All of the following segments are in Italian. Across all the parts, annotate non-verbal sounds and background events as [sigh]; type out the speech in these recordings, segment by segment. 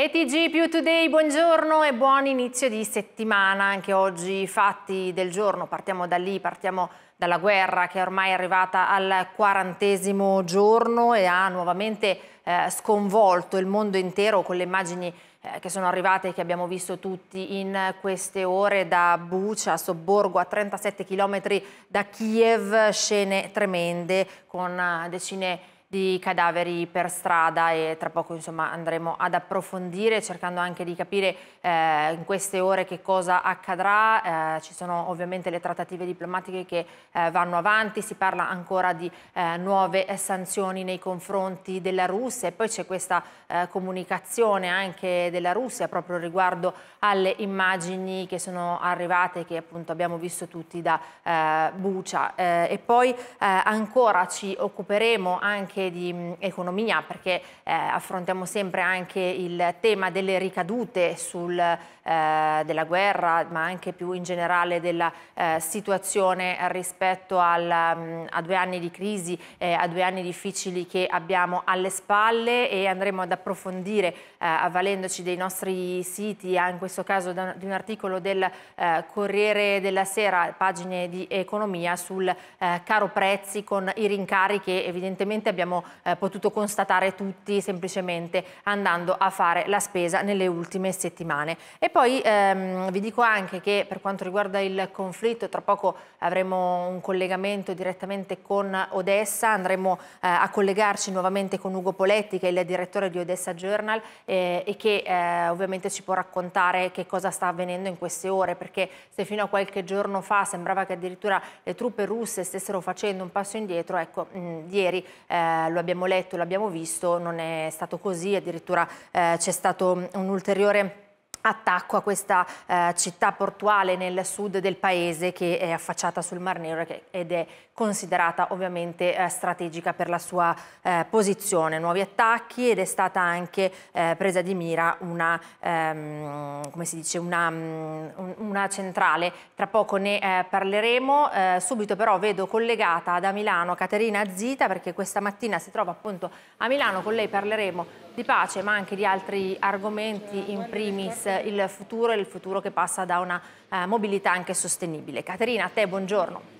ETG più Today, buongiorno e buon inizio di settimana. Anche oggi i fatti del giorno, partiamo da lì, partiamo dalla guerra che è ormai arrivata al quarantesimo giorno e ha nuovamente eh, sconvolto il mondo intero con le immagini eh, che sono arrivate e che abbiamo visto tutti in queste ore da Bucia, sobborgo a 37 km da Kiev, scene tremende con eh, decine di di cadaveri per strada e tra poco insomma, andremo ad approfondire cercando anche di capire eh, in queste ore che cosa accadrà. Eh, ci sono ovviamente le trattative diplomatiche che eh, vanno avanti, si parla ancora di eh, nuove sanzioni nei confronti della Russia e poi c'è questa eh, comunicazione anche della Russia proprio riguardo alle immagini che sono arrivate che appunto abbiamo visto tutti da eh, Bucia e poi ancora ci occuperemo anche anche di mm, economia perché eh, affrontiamo sempre anche il tema delle ricadute sul, eh, della guerra ma anche più in generale della eh, situazione rispetto al, mm, a due anni di crisi, a due anni difficili che abbiamo alle spalle e andremo ad approfondire eh, avvalendoci dei nostri siti, ah, in questo caso di un articolo del eh, Corriere della Sera, pagine di economia sul eh, caro prezzi con i rincari che evidentemente abbiamo avremmo eh, potuto constatare tutti semplicemente andando a fare la spesa nelle ultime settimane. E poi ehm, vi dico anche che per quanto riguarda il conflitto, tra poco avremo un collegamento direttamente con Odessa, andremo eh, a collegarci nuovamente con Ugo Poletti che è il direttore di Odessa Journal eh, e che eh, ovviamente ci può raccontare che cosa sta avvenendo in queste ore, perché se fino a qualche giorno fa sembrava che addirittura le truppe russe stessero facendo un passo indietro, ecco, mh, ieri eh, eh, lo abbiamo letto, lo abbiamo visto, non è stato così, addirittura eh, c'è stato un ulteriore attacco a questa eh, città portuale nel sud del paese che è affacciata sul Mar Nero ed è considerata ovviamente eh, strategica per la sua eh, posizione. Nuovi attacchi ed è stata anche eh, presa di mira una, ehm, come si dice, una, mm, una centrale. Tra poco ne eh, parleremo. Eh, subito però vedo collegata da Milano Caterina Zita perché questa mattina si trova appunto a Milano. Con lei parleremo di pace ma anche di altri argomenti, in primis eh, il futuro e il futuro che passa da una mobilità anche sostenibile. Caterina, a te buongiorno.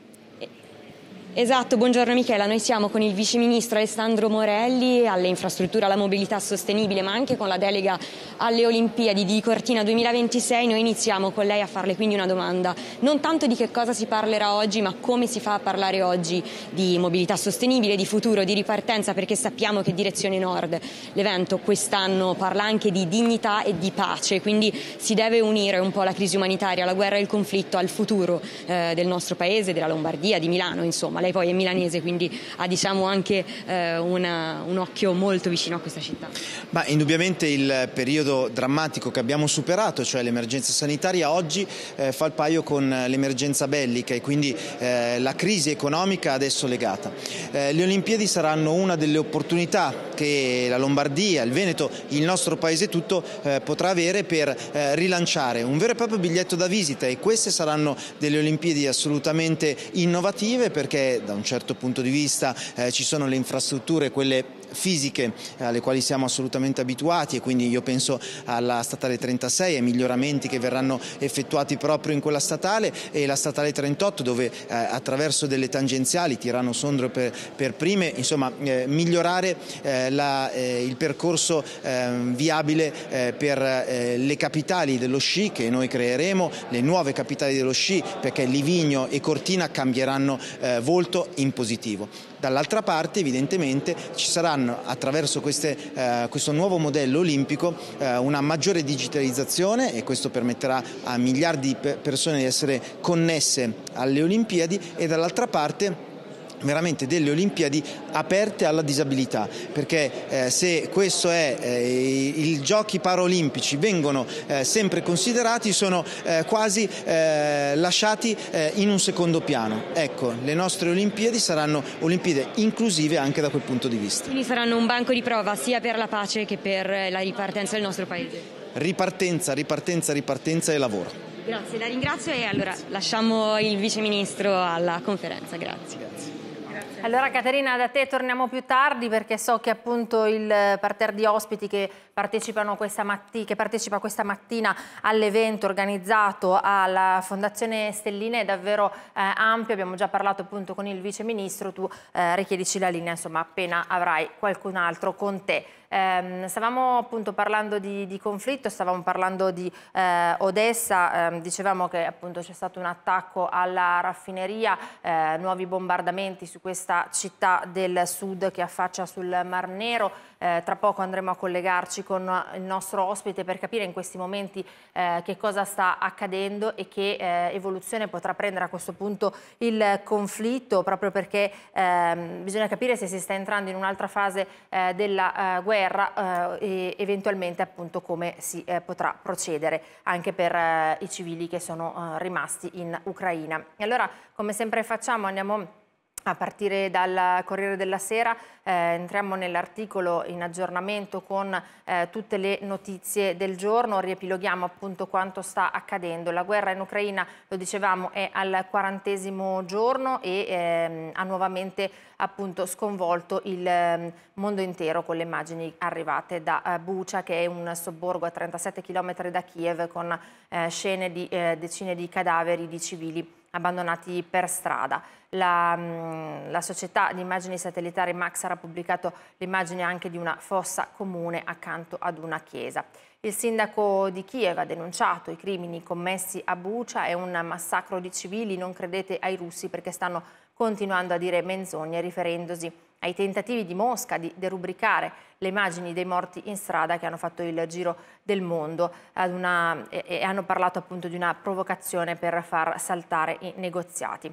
Esatto, buongiorno Michela, noi siamo con il viceministro Alessandro Morelli alle infrastrutture, alla mobilità sostenibile ma anche con la delega alle Olimpiadi di Cortina 2026, noi iniziamo con lei a farle quindi una domanda, non tanto di che cosa si parlerà oggi ma come si fa a parlare oggi di mobilità sostenibile, di futuro, di ripartenza perché sappiamo che direzione nord l'evento quest'anno parla anche di dignità e di pace, quindi si deve unire un po' la crisi umanitaria, la guerra e il conflitto al futuro eh, del nostro paese, della Lombardia, di Milano insomma lei poi è milanese, quindi ha diciamo anche eh, una, un occhio molto vicino a questa città. Ma indubbiamente il periodo drammatico che abbiamo superato, cioè l'emergenza sanitaria, oggi eh, fa il paio con l'emergenza bellica e quindi eh, la crisi economica adesso legata. Eh, le Olimpiadi saranno una delle opportunità che la Lombardia, il Veneto, il nostro paese tutto eh, potrà avere per eh, rilanciare un vero e proprio biglietto da visita e queste saranno delle Olimpiadi assolutamente innovative perché da un certo punto di vista eh, ci sono le infrastrutture, quelle fisiche alle quali siamo assolutamente abituati e quindi io penso alla statale 36 e miglioramenti che verranno effettuati proprio in quella statale e la statale 38 dove eh, attraverso delle tangenziali Tirano sondro per, per prime insomma eh, migliorare eh, la, eh, il percorso ehm, viabile eh, per eh, le capitali dello sci che noi creeremo, le nuove capitali dello sci perché Livigno e Cortina cambieranno volto in positivo. Dall'altra parte evidentemente ci saranno attraverso queste, eh, questo nuovo modello olimpico eh, una maggiore digitalizzazione e questo permetterà a miliardi di persone di essere connesse alle Olimpiadi e dall'altra parte veramente delle Olimpiadi aperte alla disabilità, perché eh, se questo è eh, i giochi paraolimpici vengono eh, sempre considerati, sono eh, quasi eh, lasciati eh, in un secondo piano. Ecco, le nostre Olimpiadi saranno Olimpiadi inclusive anche da quel punto di vista. Quindi saranno un banco di prova sia per la pace che per la ripartenza del nostro Paese. Ripartenza, ripartenza, ripartenza e lavoro. Grazie, la ringrazio e allora lasciamo il Vice Ministro alla conferenza. Grazie. Allora Caterina, da te torniamo più tardi perché so che appunto il parterre di ospiti che, che partecipa questa mattina all'evento organizzato alla Fondazione Stellina è davvero eh, ampio, abbiamo già parlato appunto con il Vice Ministro, tu eh, richiedici la linea insomma appena avrai qualcun altro con te. Eh, stavamo appunto parlando di, di, conflitto, stavamo parlando di eh, Odessa, eh, dicevamo che appunto c'è stato un attacco alla raffineria, eh, nuovi bombardamenti su questa città del sud che affaccia sul Mar Nero. Eh, tra poco andremo a collegarci con il nostro ospite per capire in questi momenti eh, che cosa sta accadendo e che evoluzione potrà prendere a questo punto il conflitto, proprio perché ehm, bisogna capire se si sta entrando in un'altra fase della guerra guerra eh, e eventualmente appunto come si eh, potrà procedere anche per eh, i civili che sono rimasti in Ucraina. E allora come sempre facciamo andiamo a partire dal Corriere della Sera eh, entriamo nell'articolo in aggiornamento con eh, tutte le notizie del giorno, riepiloghiamo appunto quanto sta accadendo. La guerra in Ucraina, lo dicevamo, è al quarantesimo giorno e ehm, ha nuovamente appunto sconvolto il ehm, mondo intero con le immagini arrivate da eh, Bucha che è un sobborgo a 37 km da Kiev con eh, scene di eh, decine di cadaveri di civili abbandonati per strada. La, mm, la società di immagini satellitari Maxar ha pubblicato l'immagine anche di una fossa comune accanto ad una chiesa. Il sindaco di Kiev ha denunciato i crimini commessi a Bucia e un massacro di civili. Non credete ai russi perché stanno continuando a dire menzogne riferendosi a ai tentativi di Mosca di derubricare le immagini dei morti in strada che hanno fatto il giro del mondo una, e, e hanno parlato appunto di una provocazione per far saltare i negoziati.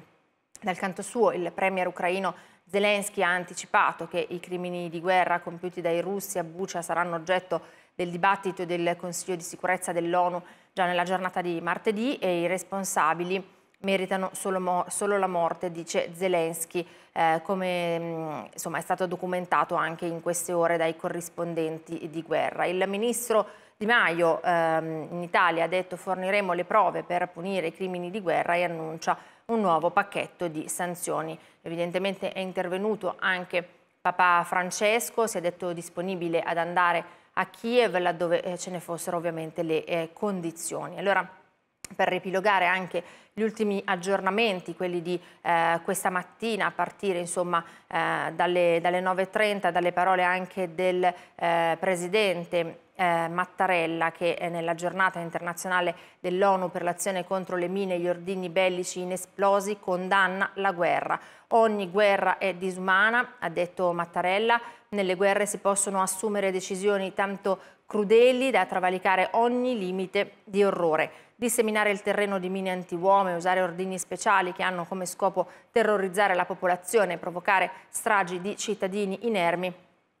Dal canto suo il premier ucraino Zelensky ha anticipato che i crimini di guerra compiuti dai russi a Bucia saranno oggetto del dibattito del Consiglio di sicurezza dell'ONU già nella giornata di martedì e i responsabili meritano solo, solo, la morte, dice Zelensky, eh, come mm, insomma, è stato documentato anche in queste ore dai corrispondenti di guerra. Il ministro Di Maio ehm, in Italia ha detto forniremo le prove per punire i crimini di guerra e annuncia un nuovo pacchetto di sanzioni. Evidentemente è intervenuto anche Papa Francesco, si è detto disponibile ad andare a Kiev laddove eh, ce ne fossero ovviamente le eh, condizioni. Allora, per riepilogare anche gli ultimi aggiornamenti, quelli di eh, questa mattina, a partire insomma, eh, dalle, dalle 9.30, dalle parole anche del eh, Presidente eh, Mattarella che nella giornata internazionale dell'ONU per l'azione contro le mine e gli ordini bellici inesplosi condanna la guerra. Ogni guerra è disumana, ha detto Mattarella, nelle guerre si possono assumere decisioni tanto crudeli da travalicare ogni limite di orrore. Disseminare il terreno di mine antiuomo e usare ordini speciali che hanno come scopo terrorizzare la popolazione e provocare stragi di cittadini inermi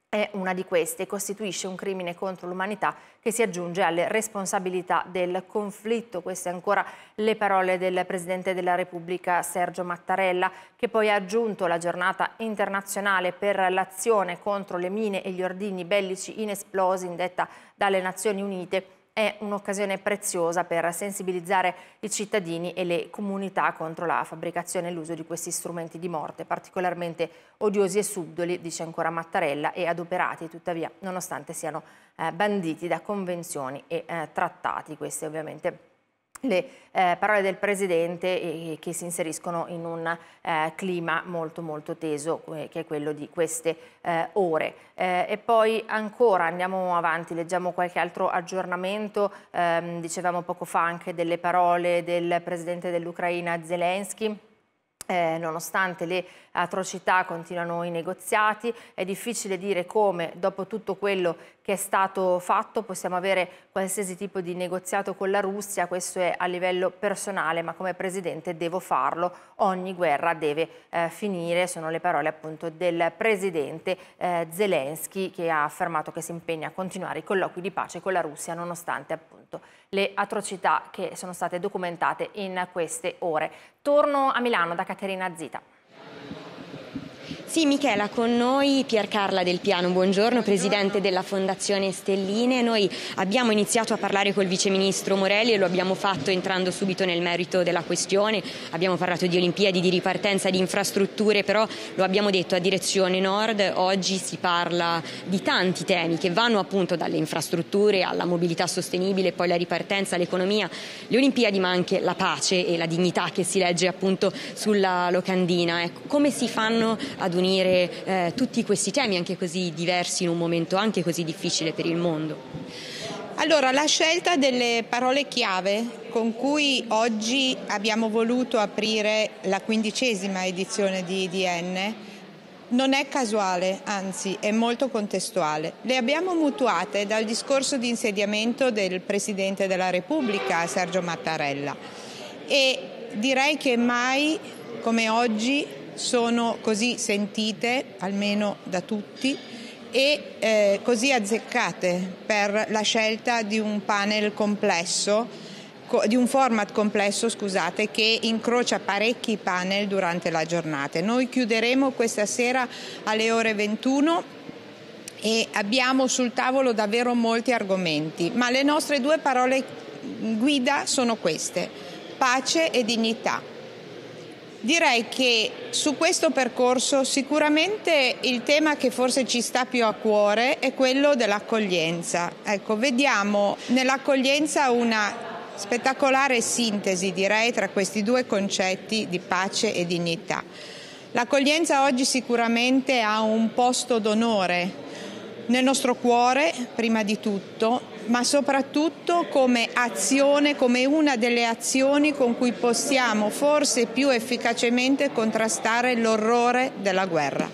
è una di queste e costituisce un crimine contro l'umanità che si aggiunge alle responsabilità del conflitto. Queste ancora le parole del Presidente della Repubblica Sergio Mattarella che poi ha aggiunto la giornata internazionale per l'azione contro le mine e gli ordini bellici inesplosi indetta dalle Nazioni Unite è un'occasione preziosa per sensibilizzare i cittadini e le comunità contro la fabbricazione e l'uso di questi strumenti di morte, particolarmente odiosi e subdoli, dice ancora Mattarella, e adoperati tuttavia, nonostante siano eh, banditi da convenzioni e eh, trattati. Queste ovviamente le eh, parole del Presidente eh, che si inseriscono in un eh, clima molto molto teso eh, che è quello di queste eh, ore. Eh, e poi ancora andiamo avanti, leggiamo qualche altro aggiornamento, ehm, dicevamo poco fa anche delle parole del Presidente dell'Ucraina Zelensky eh, nonostante le atrocità continuano i negoziati, è difficile dire come, dopo tutto quello che è stato fatto, possiamo avere qualsiasi tipo di negoziato con la Russia, questo è a livello personale, ma come Presidente devo farlo, ogni guerra deve eh, finire, sono le parole appunto del Presidente eh, Zelensky che ha affermato che si impegna a continuare i colloqui di pace con la Russia nonostante appunto le atrocità che sono state documentate in queste ore. Torno a Milano da Caterina Zita. Sì, Michela, con noi Piercarla Del Piano, buongiorno, presidente della Fondazione Stelline. Noi abbiamo iniziato a parlare col viceministro Morelli e lo abbiamo fatto entrando subito nel merito della questione. Abbiamo parlato di Olimpiadi, di ripartenza, di infrastrutture, però lo abbiamo detto a direzione nord. Oggi si parla di tanti temi che vanno appunto dalle infrastrutture alla mobilità sostenibile, poi la ripartenza, l'economia, le Olimpiadi, ma anche la pace e la dignità che si legge appunto sulla locandina. Ecco, come si fanno ad unire eh, tutti questi temi anche così diversi in un momento anche così difficile per il mondo? Allora, la scelta delle parole chiave con cui oggi abbiamo voluto aprire la quindicesima edizione di IDN non è casuale, anzi è molto contestuale. Le abbiamo mutuate dal discorso di insediamento del Presidente della Repubblica, Sergio Mattarella, e direi che mai come oggi sono così sentite, almeno da tutti, e eh, così azzeccate per la scelta di un panel complesso, co- di un format complesso, scusate, che incrocia parecchi panel durante la giornata. Noi chiuderemo questa sera alle ore 21 e abbiamo sul tavolo davvero molti argomenti, ma le nostre due parole guida sono queste, pace e dignità Direi che su questo percorso sicuramente il tema che forse ci sta più a cuore è quello dell'accoglienza. Ecco, vediamo nell'accoglienza una spettacolare sintesi, direi, tra questi due concetti di pace e dignità. L'accoglienza oggi sicuramente ha un posto d'onore nel nostro cuore prima di tutto, ma soprattutto come azione, come una delle azioni con cui possiamo forse più efficacemente contrastare l'orrore della guerra.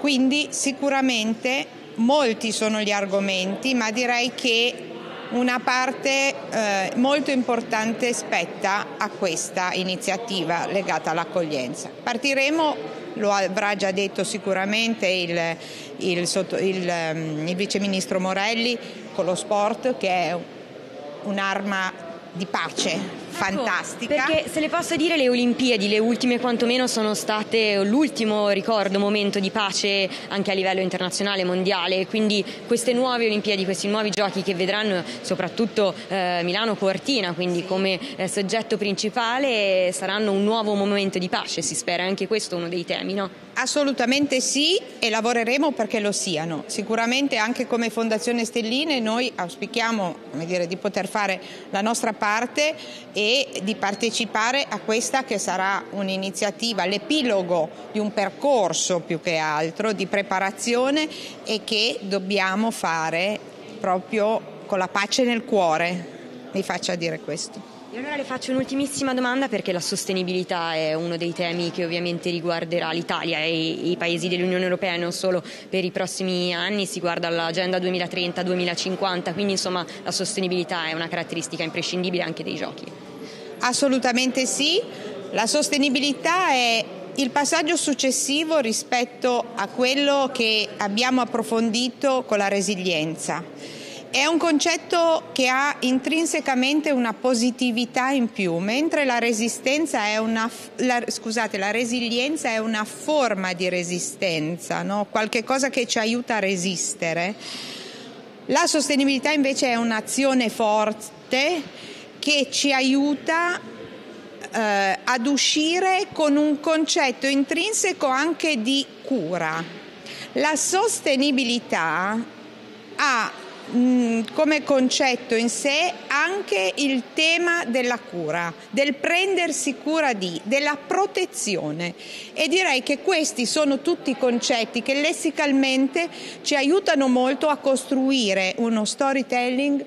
Quindi sicuramente molti sono gli argomenti, ma direi che una parte eh, molto importante spetta a questa iniziativa legata all'accoglienza. Partiremo lo avrà già detto sicuramente il, il, sotto, il, ehm, il viceministro Morelli con lo sport che è un'arma di pace Ecco, fantastica. perché se le posso dire le Olimpiadi, le ultime quantomeno, sono state l'ultimo ricordo, momento di pace anche a livello internazionale, mondiale, quindi queste nuove Olimpiadi, questi nuovi giochi che vedranno soprattutto eh, Milano Cortina, quindi come eh, soggetto principale, saranno un nuovo momento di pace, si spera, anche questo uno dei temi, no? Assolutamente sì e lavoreremo perché lo siano. Sicuramente anche come Fondazione Stelline noi auspichiamo dire, di poter fare la nostra parte e di partecipare a questa che sarà un'iniziativa, l'epilogo di un percorso più che altro di preparazione e che dobbiamo fare proprio con la pace nel cuore, mi faccia dire questo. E allora le faccio un'ultimissima domanda perché la sostenibilità è uno dei temi che ovviamente riguarderà l'Italia e i paesi dell'Unione Europea e non solo per i prossimi anni, si guarda all'agenda 2030-2050, quindi insomma la sostenibilità è una caratteristica imprescindibile anche dei giochi. Assolutamente sì, la sostenibilità è il passaggio successivo rispetto a quello che abbiamo approfondito con la resilienza. È un concetto che ha intrinsecamente una positività in più, mentre la, resistenza è una, la, scusate, la resilienza è una forma di resistenza, no? qualche cosa che ci aiuta a resistere. La sostenibilità invece è un'azione forte che ci aiuta eh, ad uscire con un concetto intrinseco anche di cura. La sostenibilità ha mm, come concetto in sé anche il tema della cura, del prendersi cura di, della protezione e direi che questi sono tutti concetti che lessicalmente ci aiutano molto a costruire uno storytelling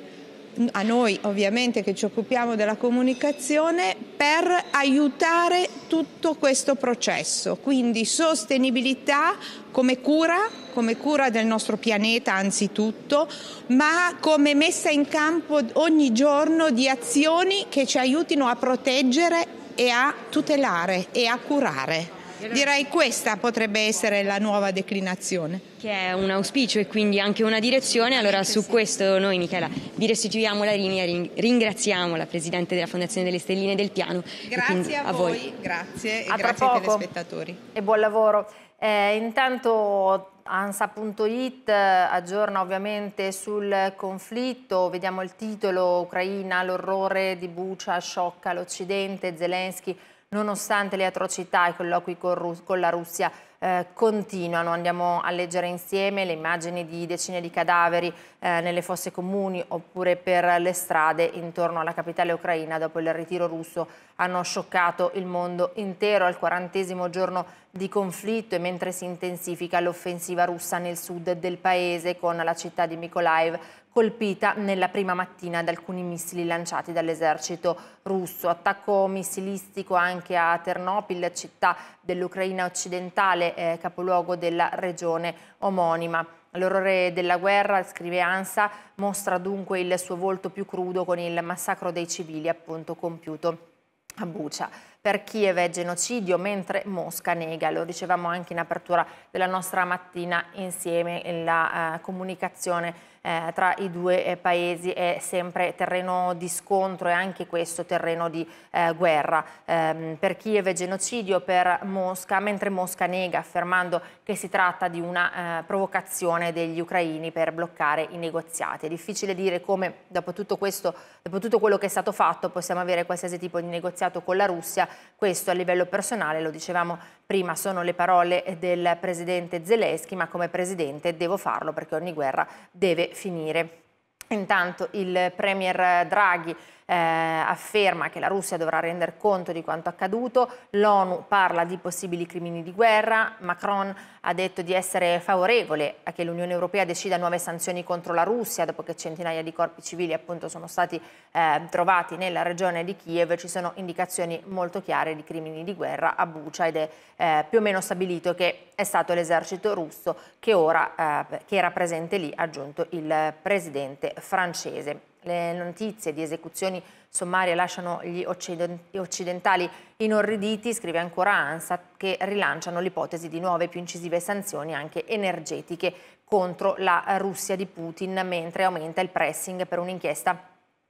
a noi ovviamente che ci occupiamo della comunicazione per aiutare tutto questo processo, quindi sostenibilità come cura, come cura del nostro pianeta anzitutto, ma come messa in campo ogni giorno di azioni che ci aiutino a proteggere e a tutelare e a curare. Direi questa potrebbe essere la nuova declinazione. Che è un auspicio e quindi anche una direzione, allora su questo noi Michela vi restituiamo la linea, ringraziamo la Presidente della Fondazione delle Stelline del Piano. Grazie a, voi, grazie e a grazie ai telespettatori. E buon lavoro. Eh, intanto Ansa.it eh, aggiorna ovviamente sul conflitto, vediamo il titolo Ucraina, l'orrore di Bucia sciocca l'Occidente, Zelensky nonostante le atrocità e i colloqui con, con, la Russia eh, continuano. Andiamo a leggere insieme le immagini di decine di cadaveri eh, nelle fosse comuni oppure per le strade intorno alla capitale ucraina dopo il ritiro russo hanno scioccato il mondo intero al quarantesimo giorno di conflitto e mentre si intensifica l'offensiva russa nel sud del paese con la città di Mykolaiv colpita nella prima mattina da alcuni missili lanciati dall'esercito russo. Attacco missilistico anche a Ternopil, città dell'Ucraina occidentale, eh, capoluogo della regione omonima. L'orrore della guerra, scrive Ansa, mostra dunque il suo volto più crudo con il massacro dei civili appunto compiuto a Bucia per Kiev è genocidio, mentre Mosca nega. Lo dicevamo anche in apertura della nostra mattina insieme la uh, comunicazione eh, tra i due eh, paesi è sempre terreno di scontro e anche questo terreno di eh, guerra. Ehm, per Kiev è genocidio, per Mosca, mentre Mosca nega affermando che si tratta di una eh, provocazione degli ucraini per bloccare i negoziati. È difficile dire come dopo tutto, questo, dopo tutto quello che è stato fatto possiamo avere qualsiasi tipo di negoziato con la Russia, questo a livello personale lo dicevamo Prima sono le parole del presidente Zelensky, ma come presidente devo farlo perché ogni guerra deve finire. Intanto il premier Draghi eh, afferma che la Russia dovrà rendere conto di quanto accaduto, l'ONU parla di possibili crimini di guerra, Macron ha detto di essere favorevole a che l'Unione Europea decida nuove sanzioni contro la Russia dopo che centinaia di corpi civili appunto sono stati eh, trovati nella regione di Kiev, ci sono indicazioni molto chiare di crimini di guerra a Bucia ed è eh, più o meno stabilito che è stato l'esercito russo che ora eh, che era presente lì, ha aggiunto il presidente francese. Le notizie di esecuzioni sommarie lasciano gli occidentali inorriditi, scrive ancora ANSA, che rilanciano l'ipotesi di nuove e più incisive sanzioni anche energetiche contro la Russia di Putin, mentre aumenta il pressing per un'inchiesta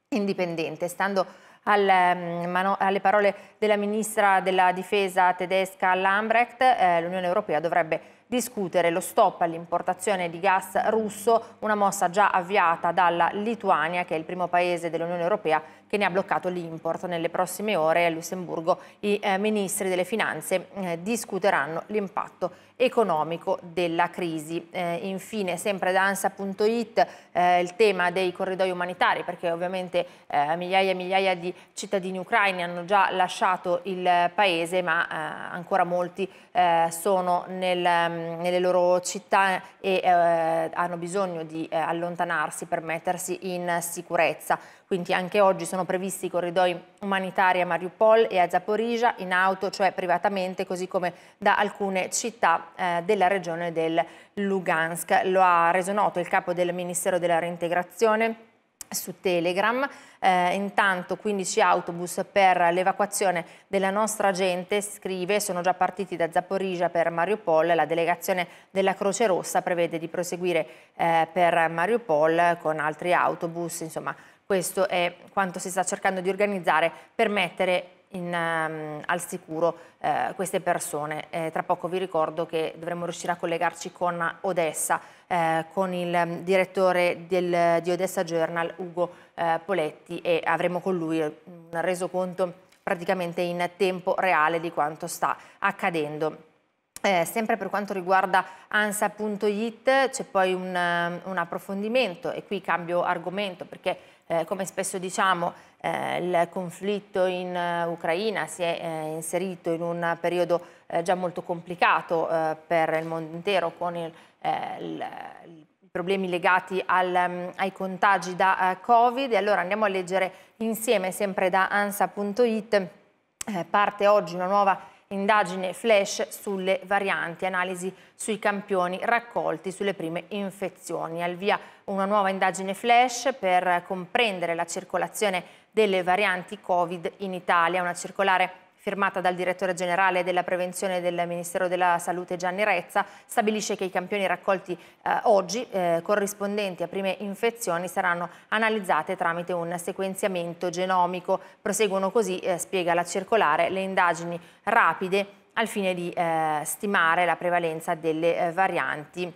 indipendente. Stando mm, alle parole della ministra della difesa tedesca Lambrecht, eh, l'Unione Europea dovrebbe discutere lo stop all'importazione di gas russo, una mossa già avviata dalla Lituania che è il primo paese dell'Unione Europea che ne ha bloccato l'import. Nelle prossime ore a Lussemburgo i eh, ministri delle finanze eh, discuteranno l'impatto economico della crisi. Eh, infine, sempre da ansa.it, eh, il tema dei corridoi umanitari, perché ovviamente eh, migliaia e migliaia di cittadini ucraini hanno già lasciato il paese, ma eh, ancora molti sono nel, mm, nelle loro città e hanno bisogno di allontanarsi per mettersi in sicurezza. Quindi anche oggi sono previsti i corridoi umanitari a Mariupol e a Zaporizia in auto, cioè privatamente, così come da alcune città eh, della regione del Lugansk. Lo ha reso noto il capo del Ministero della Reintegrazione su Telegram. Eh, intanto 15 autobus per l'evacuazione della nostra gente, scrive, sono già partiti da Zaporizia per Mariupol. La delegazione della Croce Rossa prevede di proseguire eh, per Mariupol con altri autobus, insomma questo è quanto si sta cercando di organizzare per mettere in, um, al sicuro eh, queste persone. Eh, tra poco vi ricordo che dovremo riuscire a collegarci con Odessa, eh, con il direttore del, di Odessa Journal, Ugo eh, Poletti, e avremo con lui un resoconto praticamente in tempo reale di quanto sta accadendo. Eh, sempre per quanto riguarda ansa.it c'è poi un, un approfondimento e qui cambio argomento perché eh, come spesso diciamo eh, il conflitto in uh, Ucraina si è eh, inserito in un periodo eh, già molto complicato eh, per il mondo intero con il, il, i problemi legati al, um, ai contagi da uh, Covid e allora andiamo a leggere insieme sempre da ansa.it parte oggi una nuova indagine flash sulle varianti, analisi sui campioni raccolti sulle prime infezioni. Al via una nuova indagine flash per comprendere la circolazione delle varianti Covid in Italia, una circolare firmata dal direttore generale della prevenzione del Ministero della Salute Gianni Rezza, stabilisce che i campioni raccolti eh, oggi eh, corrispondenti a prime infezioni saranno analizzate tramite un sequenziamento genomico. Proseguono così, eh, spiega la circolare, le indagini rapide al fine di eh, stimare la prevalenza delle eh, varianti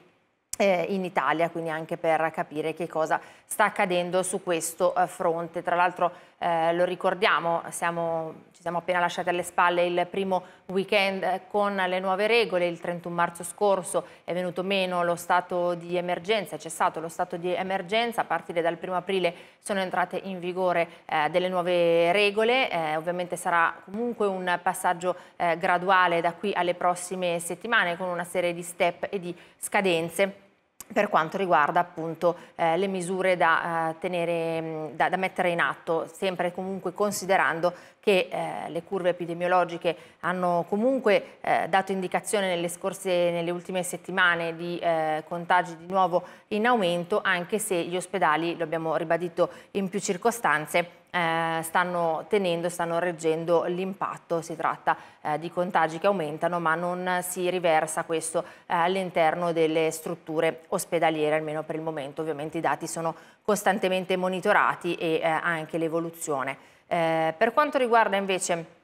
eh, in Italia, quindi anche per capire che cosa sta accadendo su questo fronte. Tra l'altro eh, lo ricordiamo, siamo ci siamo appena lasciati alle spalle il primo weekend eh, con le nuove regole, il 31 marzo scorso è venuto meno lo stato di emergenza, è cessato lo stato di emergenza, a partire dal 1 aprile sono entrate in vigore eh, delle nuove regole, eh, ovviamente sarà comunque un passaggio eh, graduale da qui alle prossime settimane con una serie di step e di scadenze per quanto riguarda appunto eh, le misure da, eh, tenere, mm, da, da, mettere in atto, sempre e comunque considerando che eh, le curve epidemiologiche hanno comunque eh, dato indicazione nelle scorse, nelle ultime settimane di eh, contagi di nuovo in aumento, anche se gli ospedali, lo abbiamo ribadito in più circostanze, eh, stanno tenendo e stanno reggendo l'impatto, si tratta eh, di contagi che aumentano ma non si riversa questo eh, all'interno delle strutture ospedaliere, almeno per il momento ovviamente i dati sono costantemente monitorati e anche l'evoluzione. per quanto riguarda invece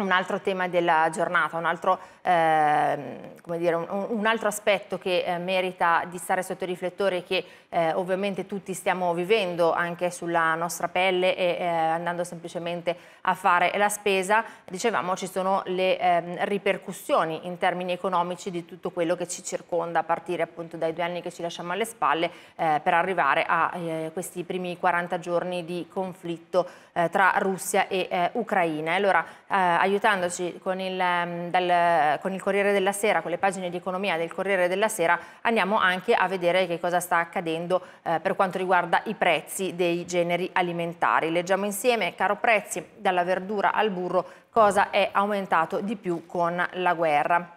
un altro tema della giornata, un altro, eh, dire, un, un altro aspetto che eh, merita di stare sotto i riflettori e che eh, ovviamente tutti stiamo vivendo anche sulla nostra pelle e eh, andando semplicemente a fare la spesa, dicevamo ci sono le ehm, ripercussioni in termini economici di tutto quello che ci circonda a partire appunto dai due anni che ci lasciamo alle spalle eh, per arrivare a eh, questi primi 40 giorni di conflitto tra Russia e Ucraina. Allora, aiutandoci con il, ehm, dal, con il Corriere della Sera, con le pagine di economia del Corriere della Sera, andiamo anche a vedere che cosa sta accadendo eh, per quanto riguarda i prezzi dei generi alimentari. Leggiamo insieme, caro prezzi, dalla verdura al burro, cosa è aumentato di più con la guerra.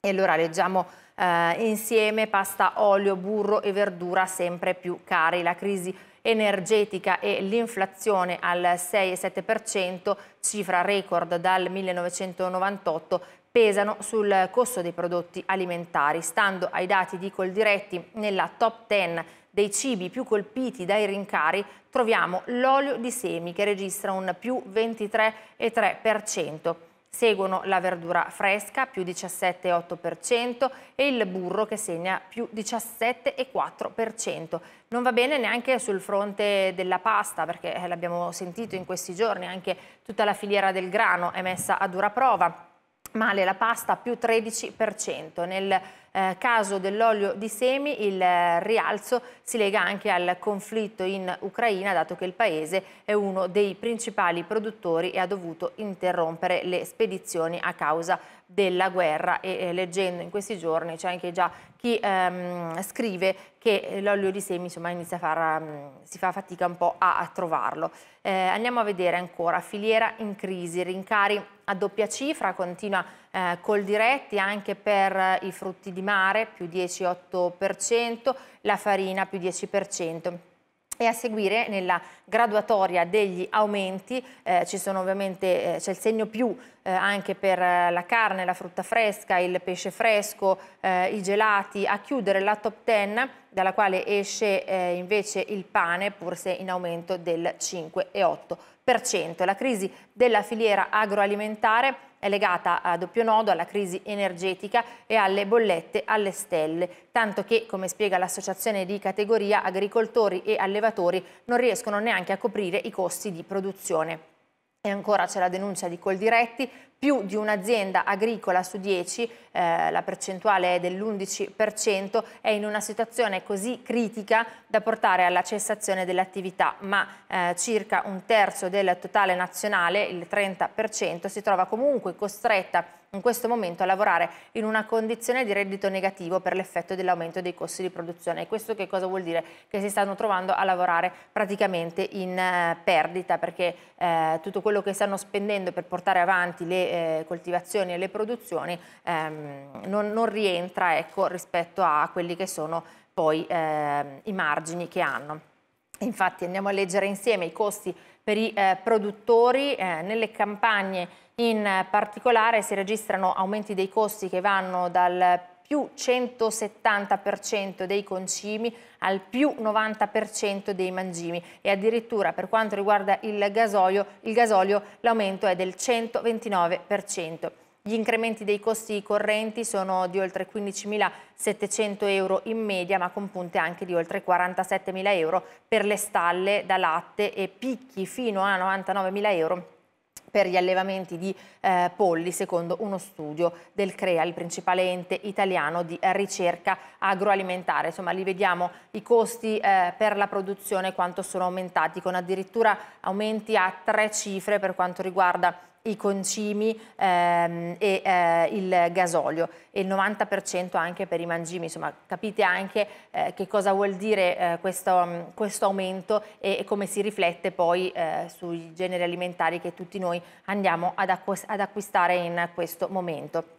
E allora leggiamo eh, insieme pasta, olio, burro e verdura sempre più cari. La crisi energetica e l'inflazione al 6,7%, cifra record dal 1998, pesano sul costo dei prodotti alimentari. Stando ai dati di Coldiretti, nella top 10 dei cibi più colpiti dai rincari troviamo l'olio di semi che registra un più 23,3%. Seguono la verdura fresca più 17,8% e il burro che segna più 17,4%. Non va bene neanche sul fronte della pasta perché eh, l'abbiamo sentito in questi giorni, anche tutta la filiera del grano è messa a dura prova. Male la pasta più 13%. Nel eh, caso dell'olio di semi il eh, rialzo si lega anche al conflitto in Ucraina dato che il paese è uno dei principali produttori e ha dovuto interrompere le spedizioni a causa della guerra e eh, leggendo in questi giorni c'è anche già chi ehm, scrive che eh, l'olio di semi insomma, inizia a far, um, si fa fatica un po' a, a trovarlo. Eh, andiamo a vedere ancora, filiera in crisi, rincari a doppia cifra, continua eh, col diretti anche per eh, i frutti di mare, più 10,8%, la farina più 10% e a seguire nella graduatoria degli aumenti eh, ci sono ovviamente eh, c'è il segno più eh, anche per eh, la carne, la frutta fresca, il pesce fresco, eh, i gelati, a chiudere la top 10 dalla quale esce eh, invece il pane pur se in aumento del 5,8%. La crisi della filiera agroalimentare è legata a doppio nodo alla crisi energetica e alle bollette alle stelle, tanto che, come spiega l'associazione di categoria, agricoltori e allevatori non riescono neanche a coprire i costi di produzione. E ancora c'è la denuncia di Coldiretti, più di un'azienda agricola su 10, eh, la percentuale è dell'11%, è in una situazione così critica da portare alla cessazione dell'attività, ma eh, circa un terzo del totale nazionale, il 30%, si trova comunque costretta a in questo momento a lavorare in una condizione di reddito negativo per l'effetto dell'aumento dei costi di produzione. E questo che cosa vuol dire? Che si stanno trovando a lavorare praticamente in eh, perdita perché eh, tutto quello che stanno spendendo per portare avanti le eh, coltivazioni e le produzioni ehm, non, non, rientra ecco, rispetto a quelli che sono poi ehm, i margini che hanno. Infatti andiamo a leggere insieme i costi per i eh, produttori eh, nelle campagne in particolare si registrano aumenti dei costi che vanno dal più 170% dei concimi al più 90% dei mangimi e addirittura per quanto riguarda il gasolio, il gasolio l'aumento è del 129%. Gli incrementi dei costi correnti sono di oltre 15.700 euro in media, ma con punte anche di oltre 47.000 euro per le stalle da latte e picchi fino a 99.000 euro per gli allevamenti di eh, polli, secondo uno studio del CREA, il principale ente italiano di eh, ricerca agroalimentare. Insomma, lì vediamo i costi eh, per la produzione quanto sono aumentati, con addirittura aumenti a tre cifre per quanto riguarda i concimi ehm, e eh, il gasolio e il 90% anche per i mangimi, insomma capite anche eh, che cosa vuol dire eh, questo, mm, questo, aumento e, e, come si riflette poi eh, sui generi alimentari che tutti noi andiamo ad, acquist ad acquistare in questo momento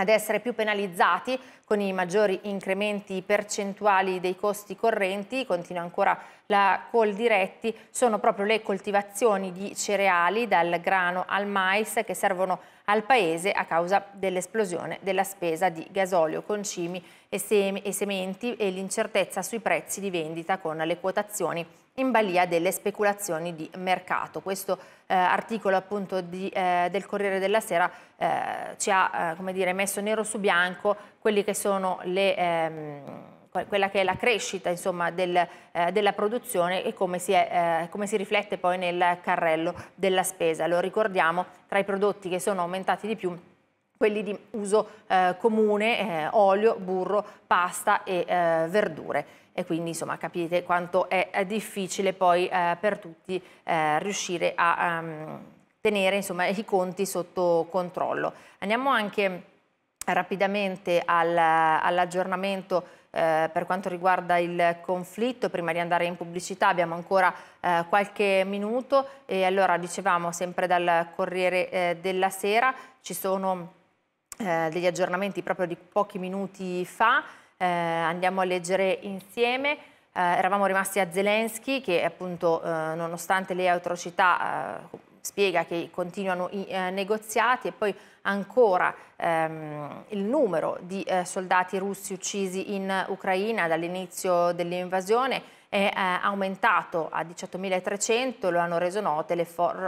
ad essere più penalizzati con i maggiori incrementi percentuali dei costi correnti, continua ancora la col diretti, sono proprio le coltivazioni di cereali dal grano al mais che servono a al Paese a causa dell'esplosione della spesa di gasolio, concimi e, sem e sementi e l'incertezza sui prezzi di vendita con le quotazioni in balia delle speculazioni di mercato. Questo eh, articolo appunto di, eh, del Corriere della Sera eh, ci ha eh, dire, messo nero su bianco quelli che sono le... Ehm, quella che è la crescita insomma, del, eh, della produzione e come si, è, eh, come si, riflette poi nel carrello della spesa. Lo ricordiamo, tra i prodotti che sono aumentati di più quelli di uso eh, comune, eh, olio, burro, pasta e eh, verdure. E quindi insomma, capite quanto è, difficile poi eh, per tutti riuscire a um, tenere insomma, i conti sotto controllo. Andiamo anche rapidamente al, all'aggiornamento eh, per quanto riguarda il conflitto. Prima di andare in pubblicità abbiamo ancora eh, qualche minuto e allora dicevamo sempre dal Corriere eh, della Sera ci sono eh, degli aggiornamenti proprio di pochi minuti fa, eh, andiamo a leggere insieme. Eh, eravamo rimasti a Zelensky che appunto nonostante le atrocità spiega che continuano i negoziati e poi ancora ehm, il numero di eh, soldati russi uccisi in Ucraina dall'inizio dell'invasione è eh, aumentato a 18.300, lo hanno reso, note,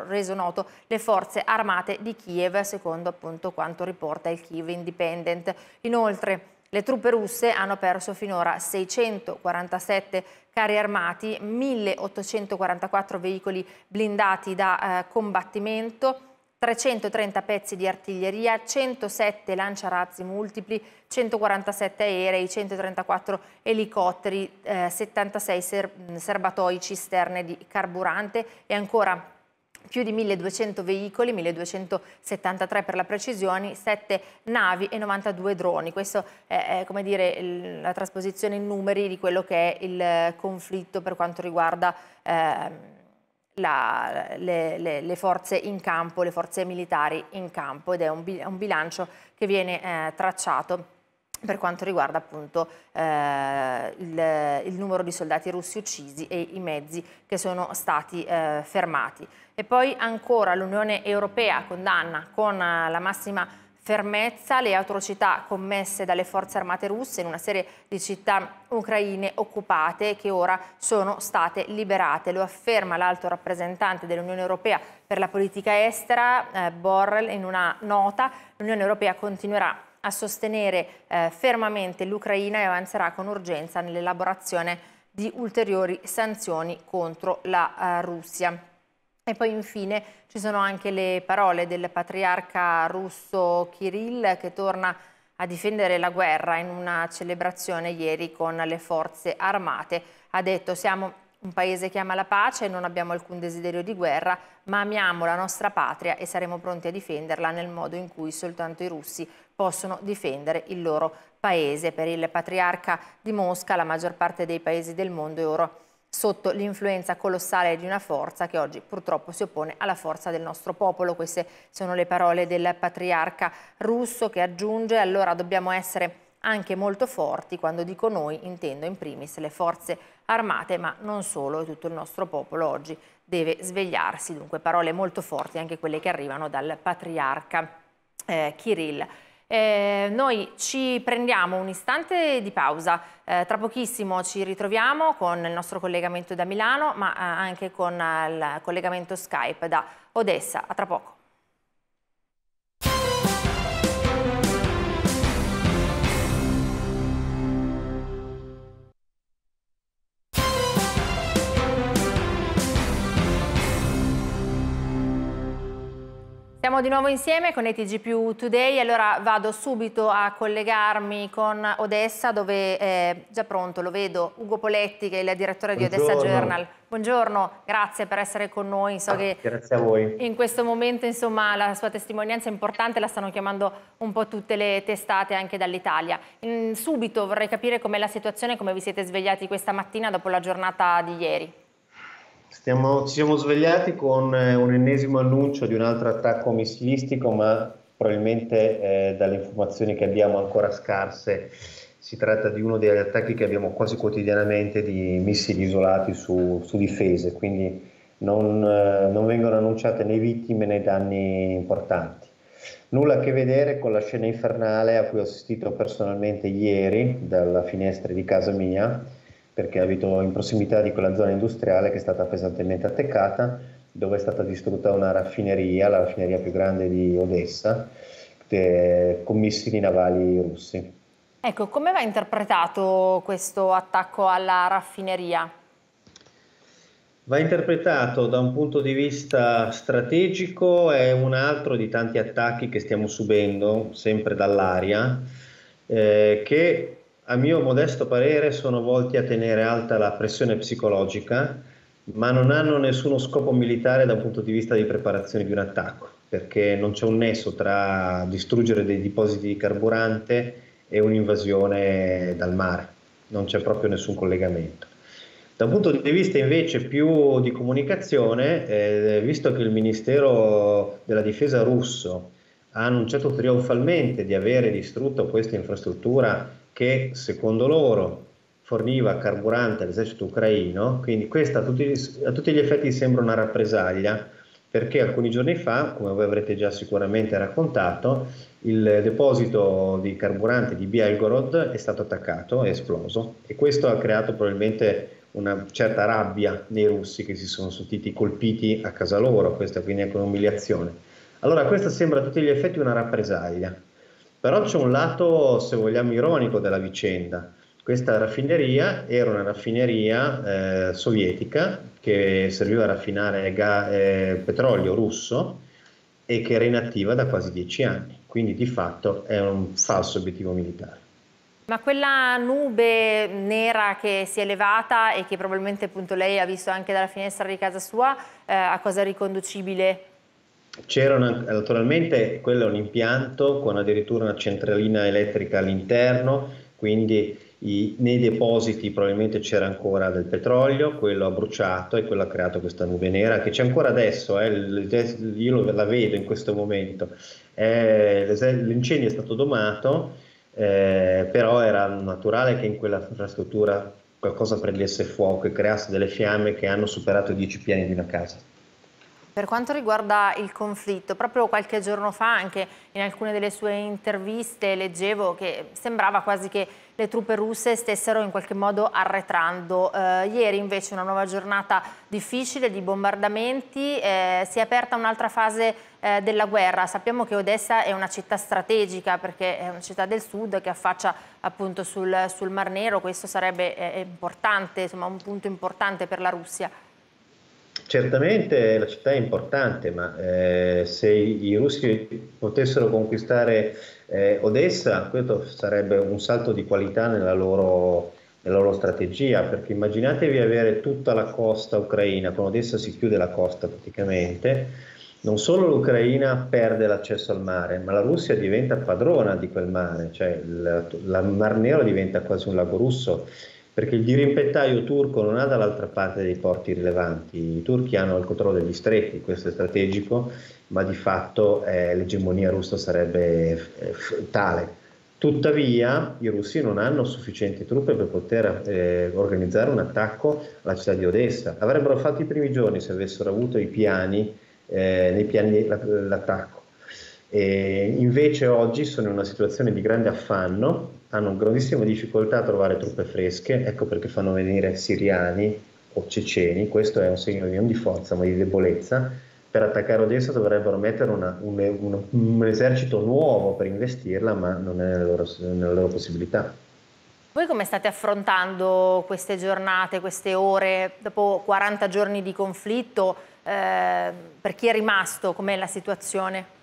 reso, noto le forze armate di Kiev, secondo appunto quanto riporta il Kiev Independent. Inoltre, le truppe russe hanno perso finora 647 carri armati, 1844 veicoli blindati da eh, combattimento, 330 pezzi di artiglieria, 107 lanciarazzi multipli, 147 aerei, 134 elicotteri, eh, 76 ser mm, serbatoi cisterne di carburante e ancora più di 1200 veicoli, 1273 per la precisione, 7 navi e 92 droni. Questa è, è dire, la trasposizione in numeri di quello che è il conflitto per quanto riguarda eh, la, le, le, le, forze in campo, le forze militari in campo ed è un, un bilancio che viene eh, tracciato per quanto riguarda appunto eh, il, il, numero di soldati russi uccisi e i mezzi che sono stati eh, fermati. E poi ancora l'Unione Europea condanna con la massima fermezza le atrocità commesse dalle forze armate russe in una serie di città ucraine occupate che ora sono state liberate. Lo afferma l'alto rappresentante dell'Unione Europea per la politica estera, eh, Borrell, in una nota. L'Unione Europea continuerà a sostenere eh, fermamente l'Ucraina e avanzerà con urgenza nell'elaborazione di ulteriori sanzioni contro la eh, Russia. E poi infine ci sono anche le parole del patriarca russo Kirill che torna a difendere la guerra in una celebrazione ieri con le forze armate. Ha detto siamo un paese che ama la pace, non abbiamo alcun desiderio di guerra, ma amiamo la nostra patria e saremo pronti a difenderla nel modo in cui soltanto i russi possono difendere il loro paese. Per il patriarca di Mosca la maggior parte dei paesi del mondo è oro sotto l'influenza colossale di una forza che oggi purtroppo si oppone alla forza del nostro popolo. Queste sono le parole del patriarca russo che aggiunge allora dobbiamo essere anche molto forti, quando dico noi intendo in primis le forze armate, ma non solo, tutto il nostro popolo oggi deve svegliarsi, dunque parole molto forti anche quelle che arrivano dal patriarca eh, Kirill. Eh, noi ci prendiamo un istante di pausa, eh, tra pochissimo ci ritroviamo con il nostro collegamento da Milano ma eh, anche con eh, il collegamento Skype da Odessa, a tra poco. Siamo di nuovo insieme con ETG più Today, allora vado subito a collegarmi con Odessa dove è eh, già pronto, lo vedo, Ugo Poletti che è il direttore Buongiorno. di Odessa Journal. Buongiorno, grazie per essere con noi, so ah, che grazie a voi. in questo momento insomma, la sua testimonianza è importante, la stanno chiamando un po' tutte le testate anche dall'Italia. Mm, subito vorrei capire com'è la situazione, come vi siete svegliati questa mattina dopo la giornata di ieri. Stiamo, ci siamo svegliati con eh, un ennesimo annuncio di un altro attacco missilistico, ma probabilmente eh, dalle informazioni che abbiamo ancora scarse si tratta di uno degli attacchi che abbiamo quasi quotidianamente di missili isolati su, su difese, quindi non, eh, non vengono annunciate né vittime né danni importanti. Nulla a che vedere con la scena infernale a cui ho assistito personalmente ieri dalla finestra di casa mia perché abito in prossimità di quella zona industriale che è stata pesantemente attaccata, dove è stata distrutta una raffineria, la raffineria più grande di Odessa, con missili navali russi. Ecco, come va interpretato questo attacco alla raffineria? Va interpretato da un punto di vista strategico, è un altro di tanti attacchi che stiamo subendo, sempre dall'aria, eh, che a mio modesto parere, sono volti a tenere alta la pressione psicologica, ma non hanno nessuno scopo militare da un punto di vista di preparazione di un attacco, perché non c'è un nesso tra distruggere dei depositi di carburante e un'invasione dal mare, non c'è proprio nessun collegamento. Da un punto di vista invece più di comunicazione, eh, visto che il Ministero della Difesa russo ha annunciato trionfalmente di avere distrutto questa infrastruttura che secondo loro forniva carburante all'esercito ucraino, quindi questa a tutti, a tutti gli effetti sembra una rappresaglia, perché alcuni giorni fa, come voi avrete già sicuramente raccontato, il deposito di carburante di Bielgorod è stato attaccato, è esploso e questo ha creato probabilmente una certa rabbia nei russi che si sono sentiti colpiti a casa loro, questa quindi è un'umiliazione. Allora questa sembra a tutti gli effetti una rappresaglia, però c'è diciamo, un lato, se vogliamo, ironico della vicenda. Questa raffineria era una raffineria eh, sovietica che serviva a raffinare ga- eh, petrolio russo e che era inattiva da quasi dieci anni, quindi di fatto è un falso obiettivo militare. Ma quella nube nera che si è levata e che probabilmente appunto lei ha visto anche dalla finestra di casa sua, eh, a cosa è riconducibile? c'erano naturalmente quello è un impianto con addirittura una centralina elettrica all'interno, quindi i, nei depositi probabilmente c'era ancora del petrolio, quello ha bruciato e quello ha creato questa nube nera che c'è ancora adesso, eh, io la vedo in questo momento. Eh, l'incendio è stato domato, eh, però era naturale che in quella infrastruttura qualcosa prendesse fuoco e creasse delle fiamme che hanno superato i 10 piani di una casa. Per quanto riguarda il conflitto, proprio qualche giorno fa anche in alcune delle sue interviste leggevo che sembrava quasi che le truppe russe stessero in qualche modo arretrando. Eh, ieri invece una nuova giornata difficile di bombardamenti, eh, si è aperta un'altra fase eh, della guerra. Sappiamo che Odessa è una città strategica perché è una città del sud che affaccia appunto sul, sul Mar Nero, questo sarebbe eh, importante, insomma un punto importante per la Russia. Certamente la città è importante, ma eh, se i russi potessero conquistare eh, Odessa, questo sarebbe un salto di qualità nella loro, nella loro strategia, perché immaginatevi avere tutta la costa ucraina, con Odessa si chiude la costa praticamente, non solo l'Ucraina perde l'accesso al mare, ma la Russia diventa padrona di quel mare, cioè il, la Mar Nero diventa quasi un lago russo perché il dirimpettaio turco non ha dall'altra parte dei porti rilevanti, i turchi hanno il controllo degli stretti, questo è strategico, ma di fatto eh, l'egemonia russa sarebbe eh, tale. Tuttavia i russi non hanno sufficienti truppe per poter eh, organizzare un attacco alla città di Odessa, Avrebbero fatto i primi giorni se avessero avuto i piani, eh, nei piani l'attacco. E invece oggi sono in una situazione di grande affanno hanno grandissime difficoltà a trovare truppe fresche, ecco perché fanno venire siriani o ceceni, questo è un segno non di forza ma di debolezza, per attaccare Odessa dovrebbero mettere una, un, un, un, esercito nuovo per investirla, ma non è nella loro, nella loro possibilità. Voi come state affrontando queste giornate, queste ore, dopo 40 giorni di conflitto, eh, per chi è rimasto, com'è la situazione?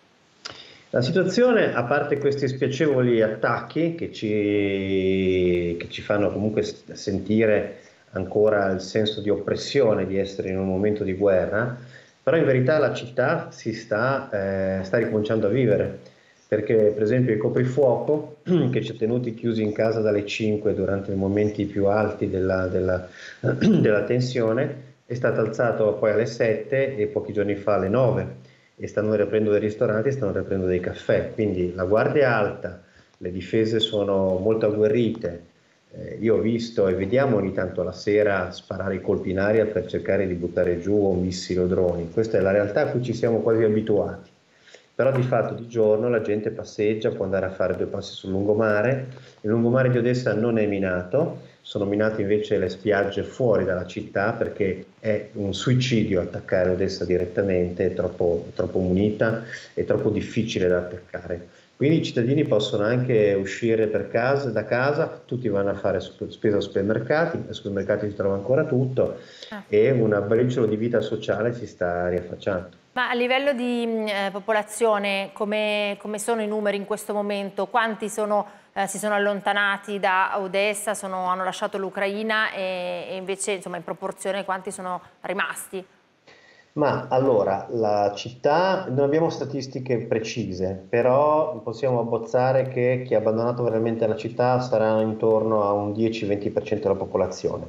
La situazione, a parte questi spiacevoli attacchi che ci, che ci, fanno comunque sentire ancora il senso di oppressione di essere in un momento di guerra, però in verità la città si sta, eh, sta ricominciando a vivere, perché per esempio il coprifuoco [clears throat] che ci ha tenuti chiusi in casa dalle 5 durante i momenti più alti della, della, [clears throat] della tensione è stato alzato poi alle 7 e pochi giorni fa alle 9 e stanno riaprendo dei ristoranti, stanno riaprendo dei caffè, quindi la guardia è alta, le difese sono molto agguerrite, eh, io ho visto e vediamo ogni tanto la sera sparare i colpi in aria per cercare di buttare giù un missile o droni, questa è la realtà a cui ci siamo quasi abituati, però di fatto di giorno la gente passeggia, può andare a fare due passi sul lungomare, il lungomare di Odessa non è minato, sono minate invece le spiagge fuori dalla città perché è un suicidio attaccare Odessa direttamente, è troppo, troppo munita, è troppo difficile da attaccare. Quindi i cittadini possono anche uscire per casa, da casa, tutti vanno a fare spesa a supermercati, ai supermercati si trova ancora tutto ah. e una briciolo di vita sociale si sta riaffacciando. Ma a livello di mm, eh, popolazione come, come sono i numeri in questo momento? Quanti sono eh, si sono allontanati da Odessa, sono, hanno lasciato l'Ucraina e, e, invece insomma, in proporzione quanti sono rimasti? Ma allora, la città, non abbiamo statistiche precise, però possiamo abbozzare che chi ha abbandonato veramente la città sarà intorno a un 10-20% della popolazione.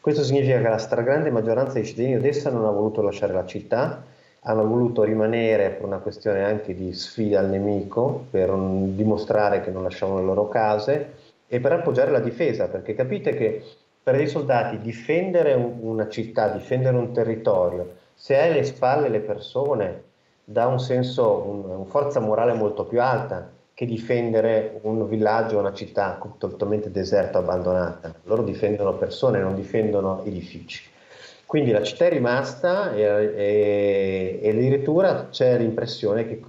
Questo significa che la stragrande maggioranza dei cittadini di Odessa non ha voluto lasciare la città, hanno voluto rimanere per una questione anche di sfida al nemico, per un, dimostrare che non lasciavano le loro case e per appoggiare la difesa, perché capite che per dei soldati difendere una città, difendere un territorio, se hai alle spalle le persone, dà un senso, una un forza morale molto più alta che difendere un villaggio, una città totalmente deserta, abbandonata. Loro difendono persone, non difendono edifici. Quindi la città è rimasta e, e, e addirittura c'è l'impressione che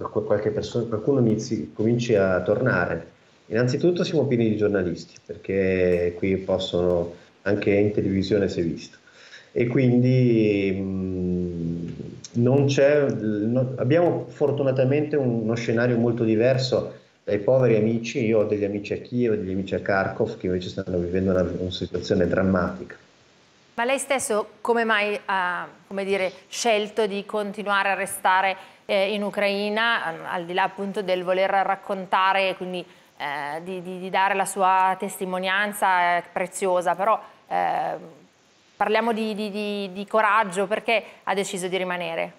persona, qualcuno inizi, cominci a tornare. Innanzitutto siamo pieni di giornalisti, perché qui possono, anche in televisione si è visto. E quindi mh, non c'è, no, abbiamo fortunatamente un, uno scenario molto diverso dai poveri amici, io ho degli amici a Kiev, degli amici a Kharkov che invece stanno vivendo una, una situazione drammatica ma lei stesso come mai ha come dire, scelto di continuare a restare eh, in Ucraina, ehm, al di là appunto del voler raccontare, quindi eh, di, di, di, dare la sua testimonianza eh, preziosa, però eh, parliamo di, di coraggio, perché ha deciso di rimanere?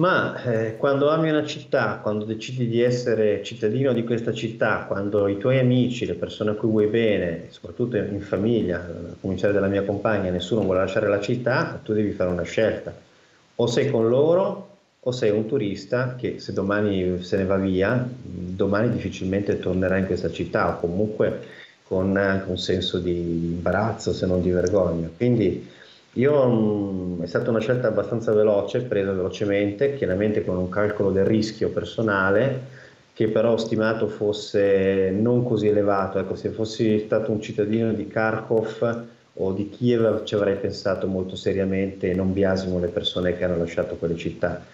Ma eh, quando ami una città, quando decidi di essere cittadino di questa città, quando i tuoi amici, le persone a cui vuoi bene, soprattutto in famiglia, a cominciare dalla mia compagna, nessuno vuole lasciare la città, tu devi fare una scelta. O sei con loro o sei un turista che se domani se ne va via, domani difficilmente tornerà in questa città o comunque con, eh, con un senso di imbarazzo se non di vergogna. Quindi io mh, mm, è stata una scelta abbastanza veloce, presa velocemente, chiaramente con un calcolo del rischio personale che però ho stimato fosse non così elevato. Ecco, se fossi stato un cittadino di Kharkov o di Kiev ci avrei pensato molto seriamente e non biasimo le persone che hanno lasciato quelle città.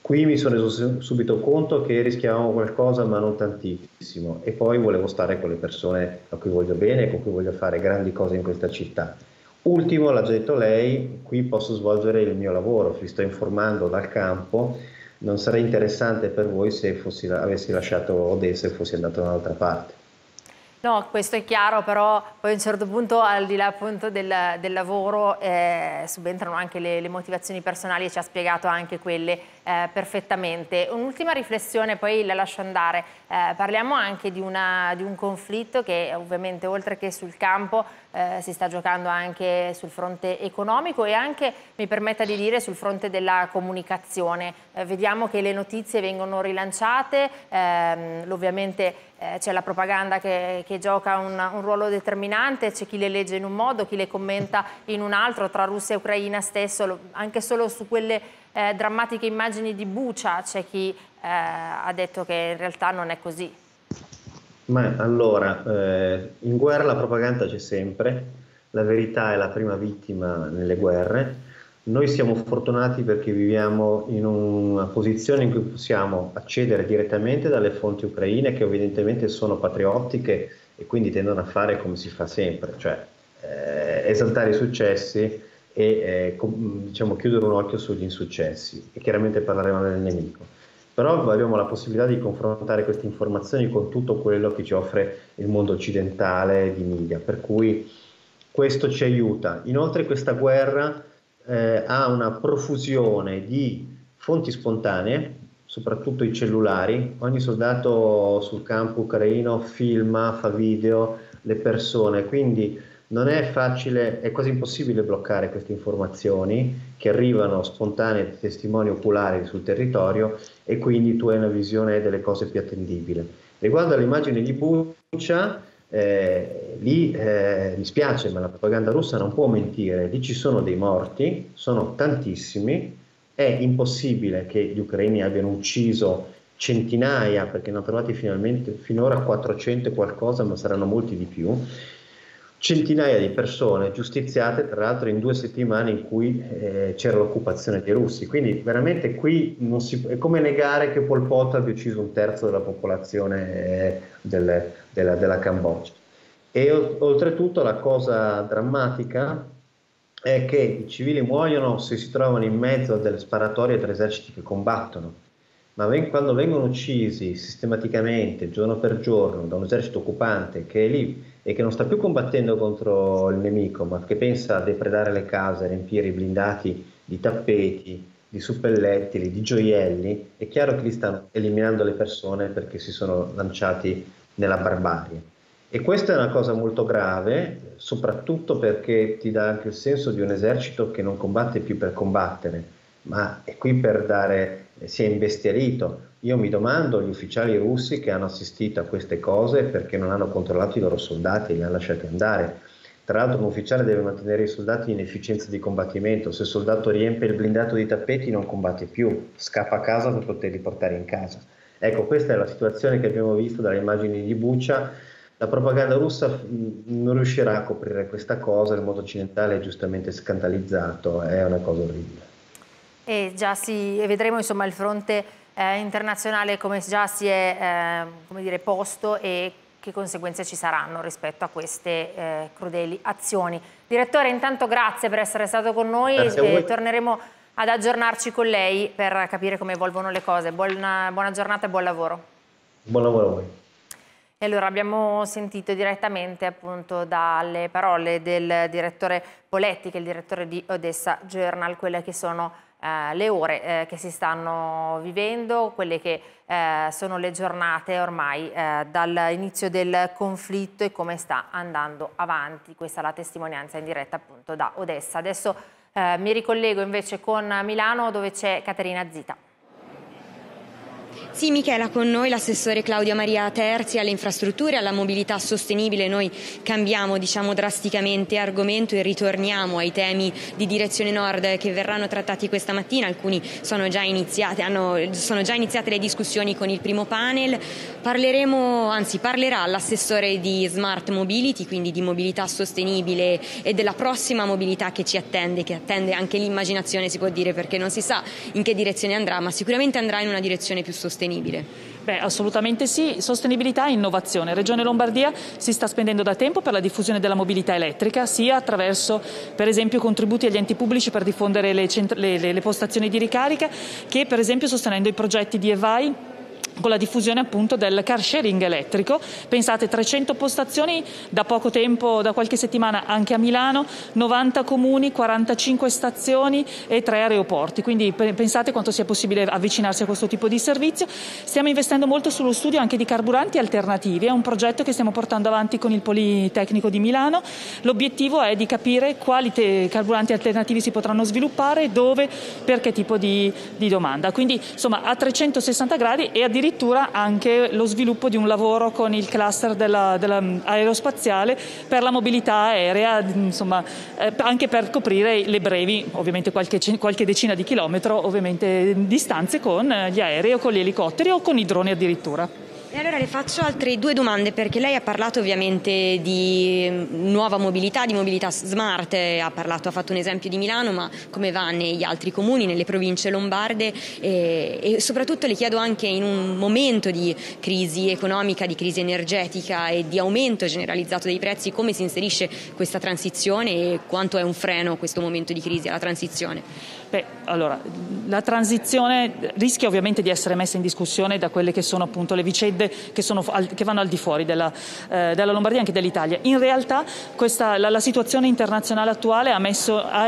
Qui mi sono reso subito conto che rischiavamo qualcosa, ma non tantissimo, e poi volevo stare con le persone a cui voglio bene e con cui voglio fare grandi cose in questa città. Ultimo, l'ha detto lei, qui posso svolgere il mio lavoro, vi sto informando dal campo, non sarei interessante per voi se fossi, avessi lasciato Odessa e fossi andato da un'altra parte. No, questo è chiaro, però poi a un certo punto, al di là appunto del, del lavoro, eh, subentrano anche le, le motivazioni personali e ci ha spiegato anche quelle eh, perfettamente. Un'ultima riflessione, poi la lascio andare. Eh, parliamo anche di, una, di, un conflitto che ovviamente oltre che sul campo eh, si sta giocando anche sul fronte economico e anche, mi permetta di dire, sul fronte della comunicazione. Eh, vediamo che le notizie vengono rilanciate, ehm, ovviamente eh, c'è la propaganda che, che gioca un, un, ruolo determinante, c'è chi le legge in un modo, chi le commenta in un altro, tra Russia e Ucraina stesso, anche solo su quelle eh, drammatiche immagini di bucia, c'è chi eh, ha detto che in realtà non è così. Ma allora, eh, in guerra la propaganda c'è sempre, la verità è la prima vittima nelle guerre. Noi siamo fortunati perché viviamo in una posizione in cui possiamo accedere direttamente dalle fonti ucraine che evidentemente sono patriottiche e quindi tendono a fare come si fa sempre, cioè eh, esaltare i successi e eh, diciamo, chiudere un occhio sugli insuccessi e chiaramente parleremo del nemico. Però abbiamo la possibilità di confrontare queste informazioni con tutto quello che ci offre il mondo occidentale di media, per cui questo ci aiuta. Inoltre questa guerra eh, ha una profusione di fonti spontanee, soprattutto i cellulari, ogni soldato sul campo ucraino filma, fa video, le persone, quindi non è facile, è quasi impossibile bloccare queste informazioni che arrivano spontanee da testimoni oculari sul territorio e quindi tu hai una visione delle cose più attendibile. Riguardo all'immagine di Buccia, eh, lì eh, mi spiace, ma la propaganda russa non può mentire, lì ci sono dei morti, sono tantissimi, è impossibile che gli ucraini abbiano ucciso centinaia, perché ne hanno trovati finora 400 e qualcosa, ma saranno molti di più, centinaia di persone giustiziate, tra l'altro in due settimane in cui eh, c'era l'occupazione dei russi. Quindi veramente qui non si, è come negare che Pol Pot abbia ucciso un terzo della popolazione eh, del, della, della, Cambogia. E oltretutto la cosa drammatica è che i civili muoiono se si trovano in mezzo a delle sparatorie tra eserciti che combattono, ma ven- quando vengono uccisi sistematicamente, giorno per giorno, da un esercito occupante che è lì e che non sta più combattendo contro il nemico, ma che pensa a depredare le case, a riempire i blindati di tappeti, di suppellettili, di gioielli, è chiaro che li stanno eliminando le persone perché si sono lanciati nella barbarie. E questa è una cosa molto grave, soprattutto perché ti dà anche il senso di un esercito che non combatte più per combattere, ma è qui per dare si è imbestialito. Io mi domando gli ufficiali russi che hanno assistito a queste cose perché non hanno controllato i loro soldati e li hanno lasciati andare. Tra l'altro un ufficiale deve mantenere i soldati in efficienza di combattimento, se il soldato riempie il blindato di tappeti non combatte più, scappa a casa per poterli portare in casa. Ecco, questa è la situazione che abbiamo visto dalle immagini di Buccia. La propaganda russa non riuscirà a coprire questa cosa, il mondo occidentale è giustamente scandalizzato, è una cosa orribile. E già si, e vedremo insomma il fronte eh, internazionale come già si è eh, come dire, posto e che conseguenze ci saranno rispetto a queste eh, crudeli azioni. Direttore, intanto grazie per essere stato con noi e torneremo ad aggiornarci con lei per capire come evolvono le cose. Buona, buona giornata e buon lavoro. Buon lavoro a voi. E allora abbiamo sentito direttamente appunto dalle parole del direttore Poletti, che è il direttore di Odessa Journal, quelle che sono eh, le ore eh, che si stanno vivendo, quelle che eh, sono le giornate ormai eh, dall'inizio del conflitto e come sta andando avanti. Questa è la testimonianza in diretta appunto da Odessa. Adesso eh, mi ricollego invece con Milano dove c'è Caterina Zita. Sì Michela, con noi l'assessore Claudia Maria Terzi alle infrastrutture e alla mobilità sostenibile. Noi cambiamo diciamo, drasticamente argomento e ritorniamo ai temi di direzione nord che verranno trattati questa mattina. Alcuni sono già iniziate, hanno, sono già iniziate le discussioni con il primo panel. Parleremo, anzi parlerà l'assessore di Smart Mobility, quindi di mobilità sostenibile e della prossima mobilità che ci attende, che attende anche l'immaginazione si può dire perché non si sa in che direzione andrà, ma sicuramente andrà in una direzione più sostenibile sostenibile? Beh, assolutamente sì, sostenibilità e innovazione. Regione Lombardia si sta spendendo da tempo per la diffusione della mobilità elettrica, sia attraverso per esempio contributi agli enti pubblici per diffondere le, le, le postazioni di ricarica, che per esempio sostenendo i progetti di EVAI con la diffusione appunto del car sharing elettrico. Pensate 300 postazioni da poco tempo, da qualche settimana anche a Milano, 90 comuni, 45 stazioni e 3 aeroporti. Quindi pensate quanto sia possibile avvicinarsi a questo tipo di servizio. Stiamo investendo molto sullo studio anche di carburanti alternativi, è un progetto che stiamo portando avanti con il Politecnico di Milano. L'obiettivo è di capire quali carburanti alternativi si potranno sviluppare, dove, per che tipo di, di domanda. Quindi insomma a 360 gradi e addirittura addirittura anche lo sviluppo di un lavoro con il cluster della, della mm, aerospaziale per la mobilità aerea, mm, insomma, eh, anche per coprire le brevi, ovviamente qualche, qualche decina di chilometri, ovviamente mm, distanze con eh, gli aerei o con gli elicotteri o con i droni addirittura. E allora le faccio altre due domande perché lei ha parlato ovviamente di mm, nuova mobilità, di mobilità smart, eh, ha, parlato, ha fatto un esempio di Milano, ma come va negli altri comuni, nelle province lombarde e, e soprattutto le chiedo anche in un momento di crisi economica, di crisi energetica e di aumento generalizzato dei prezzi come si inserisce questa transizione e quanto è un freno questo momento di crisi alla transizione. Beh, allora, la transizione rischia ovviamente di essere messa in discussione da quelle che sono appunto le vicende che, sono, che vanno al di fuori della, eh, della Lombardia e anche dell'Italia. In realtà questa, la, la, situazione internazionale attuale ha messo, ha,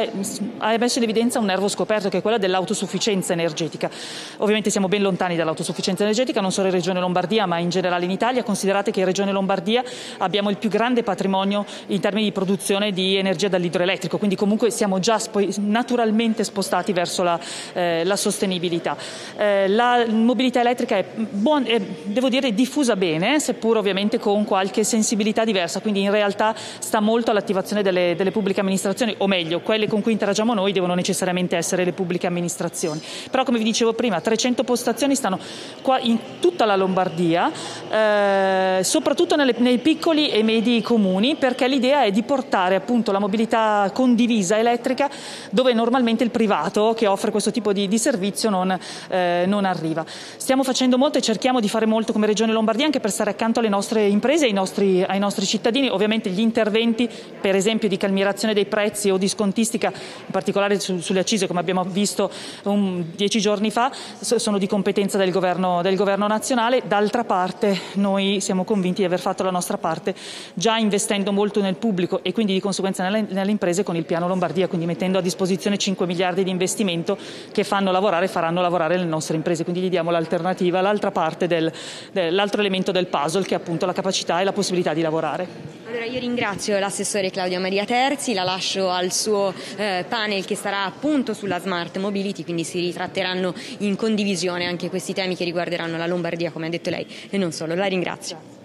ha messo, in evidenza un nervo scoperto che è quello dell'autosufficienza energetica. Ovviamente siamo ben lontani dall'autosufficienza energetica, non solo in Regione Lombardia ma in generale in Italia. Considerate che in Regione Lombardia abbiamo il più grande patrimonio in termini di produzione di energia dall'idroelettrico, quindi comunque siamo già naturalmente spostati spostati verso la, eh, la sostenibilità. Eh, la mobilità elettrica è, buon, è, devo dire, diffusa bene, seppur ovviamente con qualche sensibilità diversa, quindi in realtà sta molto all'attivazione delle, delle pubbliche amministrazioni, o meglio, quelle con cui interagiamo noi devono necessariamente essere le pubbliche amministrazioni. Però come vi dicevo prima, 300 postazioni stanno qua in tutta la Lombardia, eh, soprattutto nelle, nei piccoli e medi comuni, perché l'idea è di portare appunto la mobilità condivisa elettrica dove normalmente il privato privato che offre questo tipo di, di servizio non, eh, non, arriva. Stiamo facendo molto e cerchiamo di fare molto come Regione Lombardia anche per stare accanto alle nostre imprese e ai nostri, ai nostri cittadini. Ovviamente gli interventi per esempio di calmierazione dei prezzi o di scontistica, in particolare su, sulle accise come abbiamo visto un, dieci giorni fa, sono di competenza del governo, del governo nazionale. D'altra parte noi siamo convinti di aver fatto la nostra parte già investendo molto nel pubblico e quindi di conseguenza nelle, nelle imprese con il piano Lombardia, quindi mettendo a disposizione 5 miliardi di investimenti investimento che fanno lavorare e faranno lavorare le nostre imprese, quindi gli diamo l'alternativa, l'altra parte del, dell'altro elemento del puzzle che è appunto la capacità e la possibilità di lavorare. Allora io ringrazio l'assessore Claudio Maria Terzi, la lascio al suo eh, panel che sarà appunto sulla smart mobility, quindi si ritratteranno in condivisione anche questi temi che riguarderanno la Lombardia, come ha detto lei, e non solo. La ringrazio.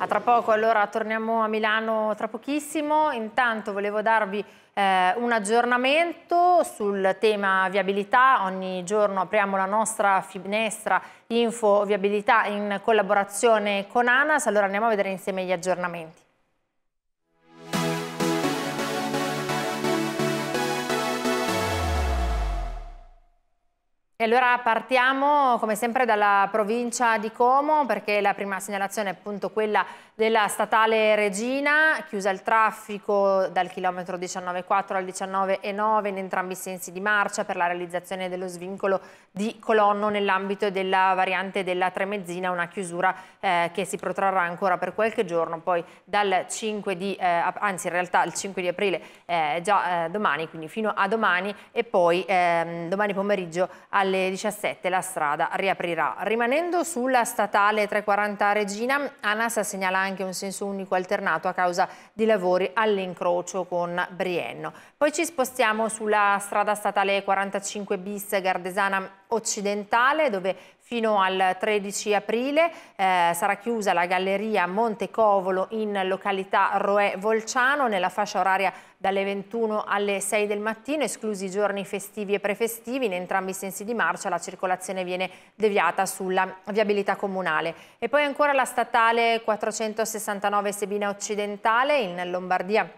A tra poco, allora torniamo a Milano tra pochissimo. Intanto volevo darvi eh, un aggiornamento sul tema viabilità. Ogni giorno apriamo la nostra finestra info viabilità in collaborazione con ANAS. Allora andiamo a vedere insieme gli aggiornamenti. E allora partiamo come sempre dalla provincia di Como perché la prima segnalazione è appunto quella della statale Regina, chiusa il traffico dal chilometro 19,4 al 19,9 in entrambi i sensi di marcia per la realizzazione dello svincolo di Colonno nell'ambito della variante della Tremezzina, una chiusura eh, che si protrarrà ancora per qualche giorno, poi dal 5 di, eh, anzi in realtà il 5 di aprile eh, già eh, domani, quindi fino a domani e poi ehm, domani pomeriggio al alle 17 la strada riaprirà. Rimanendo sulla statale 340 Regina, ANAS segnala anche un senso unico alternato a causa di lavori all'incrocio con Brienno. Poi ci spostiamo sulla strada statale 45 bis Gardesana occidentale dove fino al 13 aprile eh, sarà chiusa la galleria Montecovolo in località Roè Volciano nella fascia oraria dalle 21 alle 6 del mattino, esclusi i giorni festivi e prefestivi, in entrambi i sensi di marcia la circolazione viene deviata sulla viabilità comunale. E poi ancora la statale 469 Sebina Occidentale in Lombardia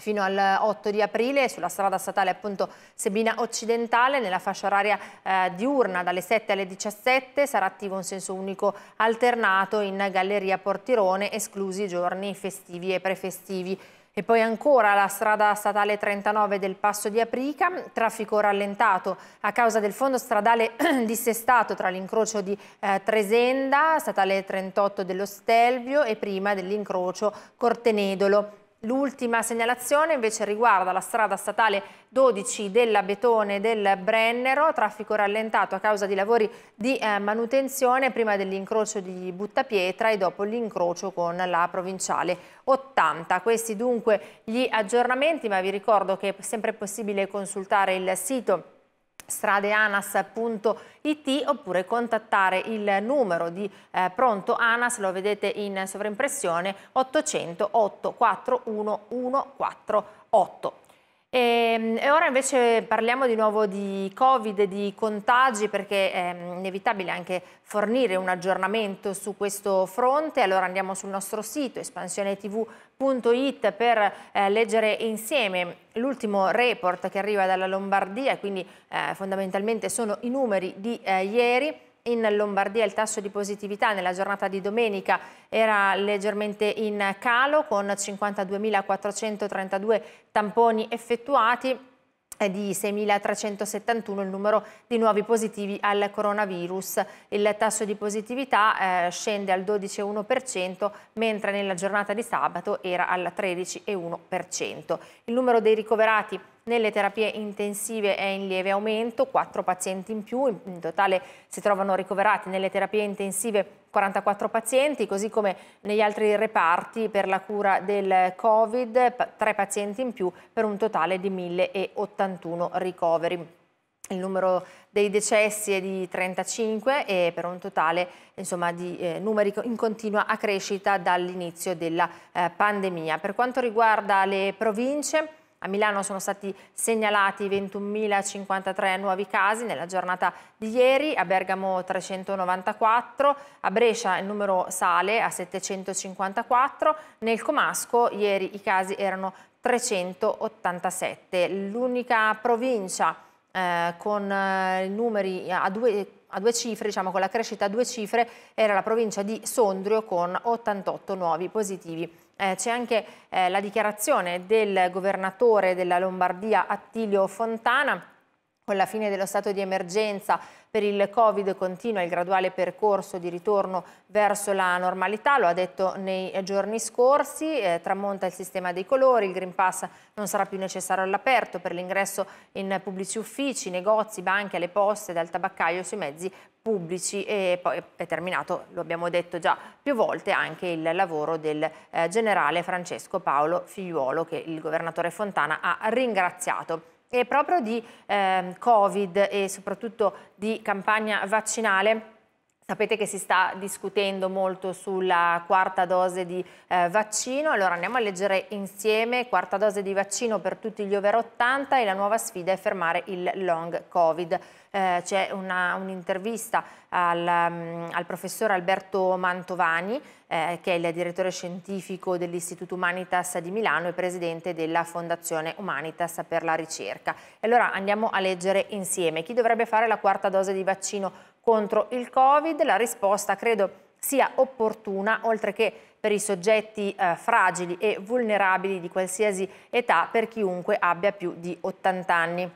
fino al 8 eh, di aprile sulla strada statale appunto Sebina Occidentale nella fascia oraria eh, diurna dalle 7 alle 17 sarà attivo un senso unico alternato in Galleria Portirone esclusi i giorni festivi e prefestivi. E poi ancora la strada statale 39 del Passo di Aprica, traffico rallentato a causa del fondo stradale [clears throat] dissestato tra l'incrocio di eh, Tresenda, statale 38 dello Stelvio e prima dell'incrocio Cortenedolo. L'ultima segnalazione invece riguarda la strada statale 12 della Betone del Brennero, traffico rallentato a causa di lavori di eh, manutenzione prima dell'incrocio di Buttapietra e dopo l'incrocio con la provinciale 80. Questi dunque gli aggiornamenti, ma vi ricordo che è sempre possibile consultare il sito stradeanas.it oppure contattare il numero di eh, Pronto Anas, lo vedete in sovrimpressione, 800 841 148. E, ehm, e, ora invece parliamo di nuovo di Covid, di contagi, perché è mm, inevitabile anche fornire un aggiornamento su questo fronte. Allora andiamo sul nostro sito espansionetv.it per eh, leggere insieme l'ultimo report che arriva dalla Lombardia, quindi eh, fondamentalmente sono i numeri di eh, ieri. In Lombardia il tasso di positività nella giornata di domenica era leggermente in calo con 52.432 tamponi effettuati di 6.371 il numero di nuovi positivi al coronavirus. Il tasso di positività eh, scende al 12,1% mentre nella giornata di sabato era al 13,1%. Il numero dei ricoverati nelle terapie intensive è in lieve aumento, 4 pazienti in più, in totale si trovano ricoverati nelle terapie intensive 44 pazienti, così come negli altri reparti per la cura del Covid, 3 pazienti in più per un totale di 1081 ricoveri. Il numero dei decessi è di 35 e per un totale insomma, di eh, numeri in continua crescita dall'inizio della eh, pandemia. Per quanto riguarda le province, a Milano sono stati segnalati 21.053 nuovi casi nella giornata di ieri, a Bergamo 394, a Brescia il numero sale a 754, nel Comasco ieri i casi erano 387. L'unica provincia eh, con eh, i numeri a due a due cifre, diciamo con la crescita a due cifre, era la provincia di Sondrio con 88 nuovi positivi eh, c'è anche eh, la dichiarazione del governatore della Lombardia Attilio Fontana con la fine dello stato di emergenza per il Covid continua il graduale percorso di ritorno verso la normalità, lo ha detto nei giorni scorsi, eh, tramonta il sistema dei colori, il Green Pass non sarà più necessario all'aperto per l'ingresso in pubblici uffici, negozi, banche, alle poste, dal tabaccaio sui mezzi pubblici e poi è terminato, lo abbiamo detto già più volte, anche il lavoro del eh, generale Francesco Paolo Figliuolo che il governatore Fontana ha ringraziato. E proprio di eh, Covid e soprattutto di campagna vaccinale Sapete che si sta discutendo molto sulla quarta dose di eh, vaccino, allora andiamo a leggere insieme quarta dose di vaccino per tutti gli over 80 e la nuova sfida è fermare il long covid eh, c'è un'intervista un al, mm, al, professor Alberto Mantovani, eh, che è il direttore scientifico dell'Istituto Humanitas di Milano e presidente della Fondazione Humanitas per la ricerca. E allora andiamo a leggere insieme chi dovrebbe fare la quarta dose di vaccino contro il Covid. La risposta credo sia opportuna, oltre che per i soggetti eh, fragili e vulnerabili di qualsiasi età, per chiunque abbia più di 80 anni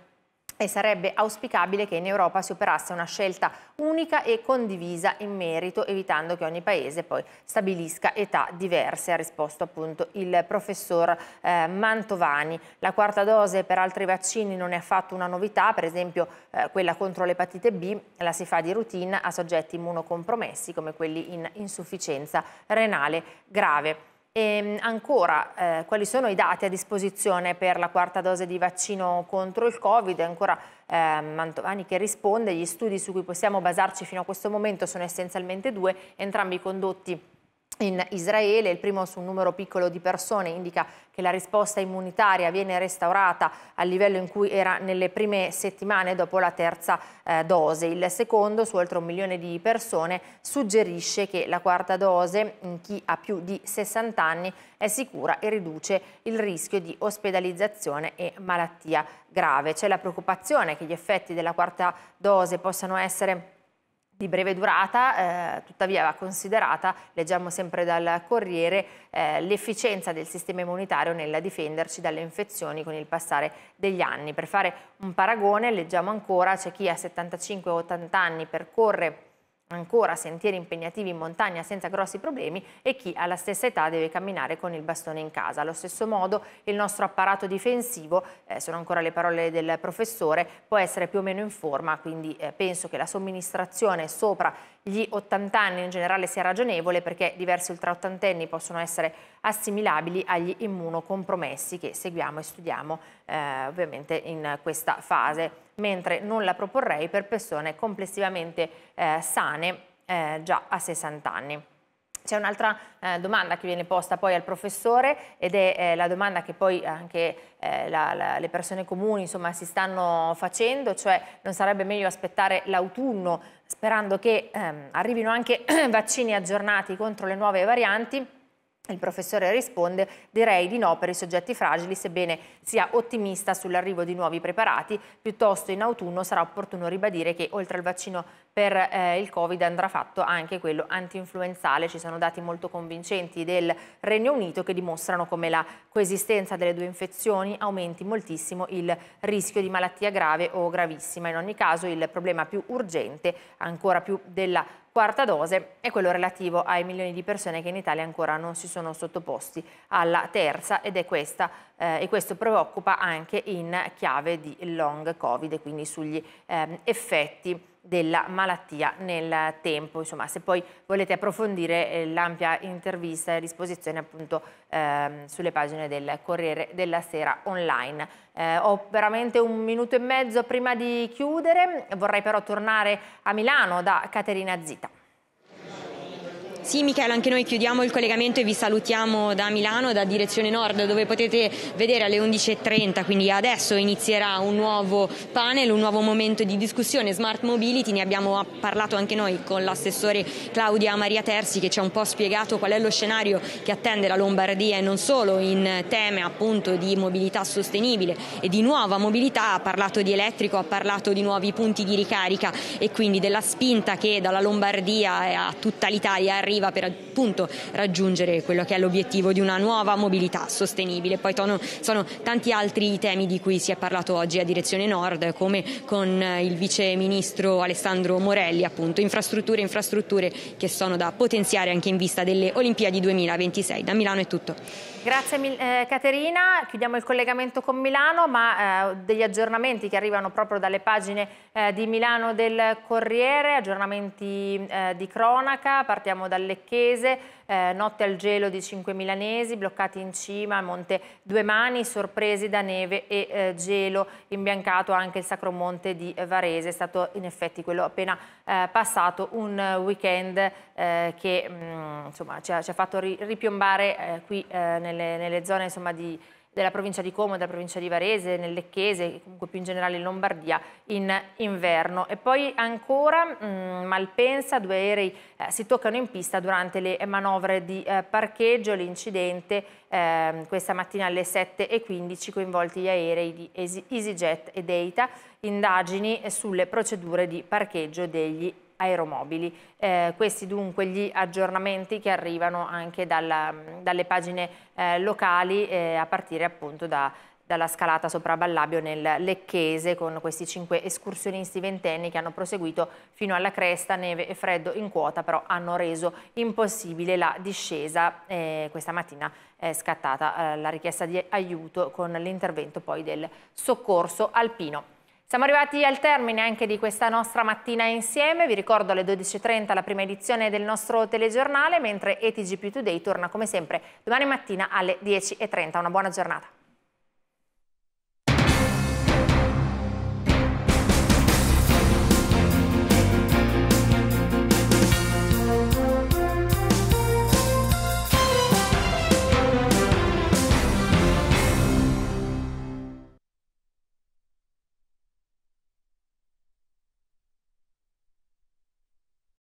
e sarebbe auspicabile che in Europa si operasse una scelta unica e condivisa in merito, evitando che ogni paese poi stabilisca età diverse, ha risposto appunto il professor eh, Mantovani. La quarta dose per altri vaccini non è affatto una novità, per esempio eh, quella contro l'epatite B la si fa di routine a soggetti immunocompromessi come quelli in insufficienza renale grave. E ehm, ancora, eh, quali sono i dati a disposizione per la quarta dose di vaccino contro il Covid? Ancora eh, Mantovani che risponde, gli studi su cui possiamo basarci fino a questo momento sono essenzialmente due, entrambi condotti in Israele, il primo su un numero piccolo di persone indica che la risposta immunitaria viene restaurata al livello in cui era nelle prime settimane dopo la terza eh, dose, il secondo su oltre un milione di persone suggerisce che la quarta dose in chi ha più di 60 anni è sicura e riduce il rischio di ospedalizzazione e malattia grave. C'è la preoccupazione che gli effetti della quarta dose possano essere di breve durata, eh, tuttavia va considerata, leggiamo sempre dal Corriere, eh, l'efficienza del sistema immunitario nel difenderci dalle infezioni con il passare degli anni. Per fare un paragone, leggiamo ancora, c'è chi a 75 o 80 anni percorre ancora sentieri impegnativi in montagna senza grossi problemi e chi alla stessa età deve camminare con il bastone in casa. Allo stesso modo il nostro apparato difensivo, eh, sono ancora le parole del professore, può essere più o meno in forma, quindi eh, penso che la somministrazione sopra gli 80 anni in generale sia ragionevole perché diversi ultraottantenni possono essere assimilabili agli immunocompromessi che seguiamo e studiamo eh, ovviamente in questa fase, mentre non la proporrei per persone complessivamente eh, sane eh, già a 60 anni. C'è un'altra eh, domanda che viene posta poi al professore ed è eh, la domanda che poi anche eh, la, la, le persone comuni insomma, si stanno facendo, cioè non sarebbe meglio aspettare l'autunno sperando che ehm, arrivino anche [clears throat] vaccini aggiornati contro le nuove varianti? Il professore risponde direi di no per i soggetti fragili sebbene sia ottimista sull'arrivo di nuovi preparati, piuttosto in autunno sarà opportuno ribadire che oltre al vaccino per eh, il Covid andrà fatto anche quello antinfluenzale, ci sono dati molto convincenti del Regno Unito che dimostrano come la coesistenza delle due infezioni aumenti moltissimo il rischio di malattia grave o gravissima, in ogni caso il problema più urgente ancora più della quarta dose è quello relativo ai milioni di persone che in Italia ancora non si sono sottoposti alla terza ed è questa eh, e questo preoccupa anche in chiave di long covid, quindi sugli eh, effetti della malattia nel tempo. Insomma, se poi volete approfondire eh, l'ampia intervista è a disposizione appunto eh, sulle pagine del Corriere della Sera online. Eh, ho veramente un minuto e mezzo prima di chiudere, vorrei però tornare a Milano da Caterina Zita. Sì Michele, anche noi chiudiamo il collegamento e vi salutiamo da Milano, da Direzione Nord, dove potete vedere alle 11.30, quindi adesso inizierà un nuovo panel, un nuovo momento di discussione, Smart Mobility, ne abbiamo parlato anche noi con l'assessore Claudia Maria Terzi che ci ha un po' spiegato qual è lo scenario che attende la Lombardia e non solo in teme appunto di mobilità sostenibile e di nuova mobilità, ha parlato di elettrico, ha parlato di nuovi punti di ricarica e quindi della spinta che dalla Lombardia eh, a tutta l'Italia arriva arriva per appunto raggiungere quello che è l'obiettivo di una nuova mobilità sostenibile. Poi tono, sono tanti altri temi di cui si è parlato oggi a Direzione Nord, come con eh, il vice ministro Alessandro Morelli, appunto infrastrutture, infrastrutture che sono da potenziare anche in vista delle Olimpiadi 2026. Da Milano è tutto. Grazie eh, Caterina, chiudiamo il collegamento con Milano, ma eh, degli aggiornamenti che arrivano proprio dalle pagine eh, di Milano del Corriere, aggiornamenti eh, di cronaca, partiamo dal Lecchese, eh, notte al gelo di 5 milanesi, bloccati in cima a Monte Due Mani, sorpresi da neve e eh, gelo, imbiancato anche il Sacro Monte di Varese, è stato in effetti quello appena eh, passato un weekend eh, che mh, mm, insomma, ci, ha, ci, ha, fatto ri, ripiombare eh, qui eh, nelle, nelle, zone insomma, di della provincia di Como, della provincia di Varese, nel Lecchese, comunque più in generale in Lombardia, in inverno. E poi ancora mh, mm, Malpensa, due aerei eh, si toccano in pista durante le manovre di eh, parcheggio, l'incidente eh, questa mattina alle 7.15 coinvolti gli aerei di EasyJet e Data, indagini sulle procedure di parcheggio degli aerei aeromobili. Eh, questi dunque gli aggiornamenti che arrivano anche dalla, dalle pagine eh, locali eh, a partire appunto da, dalla scalata sopra Ballabio nel Lecchese con questi cinque escursionisti ventenni che hanno proseguito fino alla cresta, neve e freddo in quota però hanno reso impossibile la discesa. Eh, questa mattina è scattata eh, la richiesta di aiuto con l'intervento poi del soccorso alpino. Siamo arrivati al termine anche di questa nostra mattina insieme, vi ricordo alle 12.30 la prima edizione del nostro telegiornale, mentre ETGP Today torna come sempre domani mattina alle 10.30. Una buona giornata.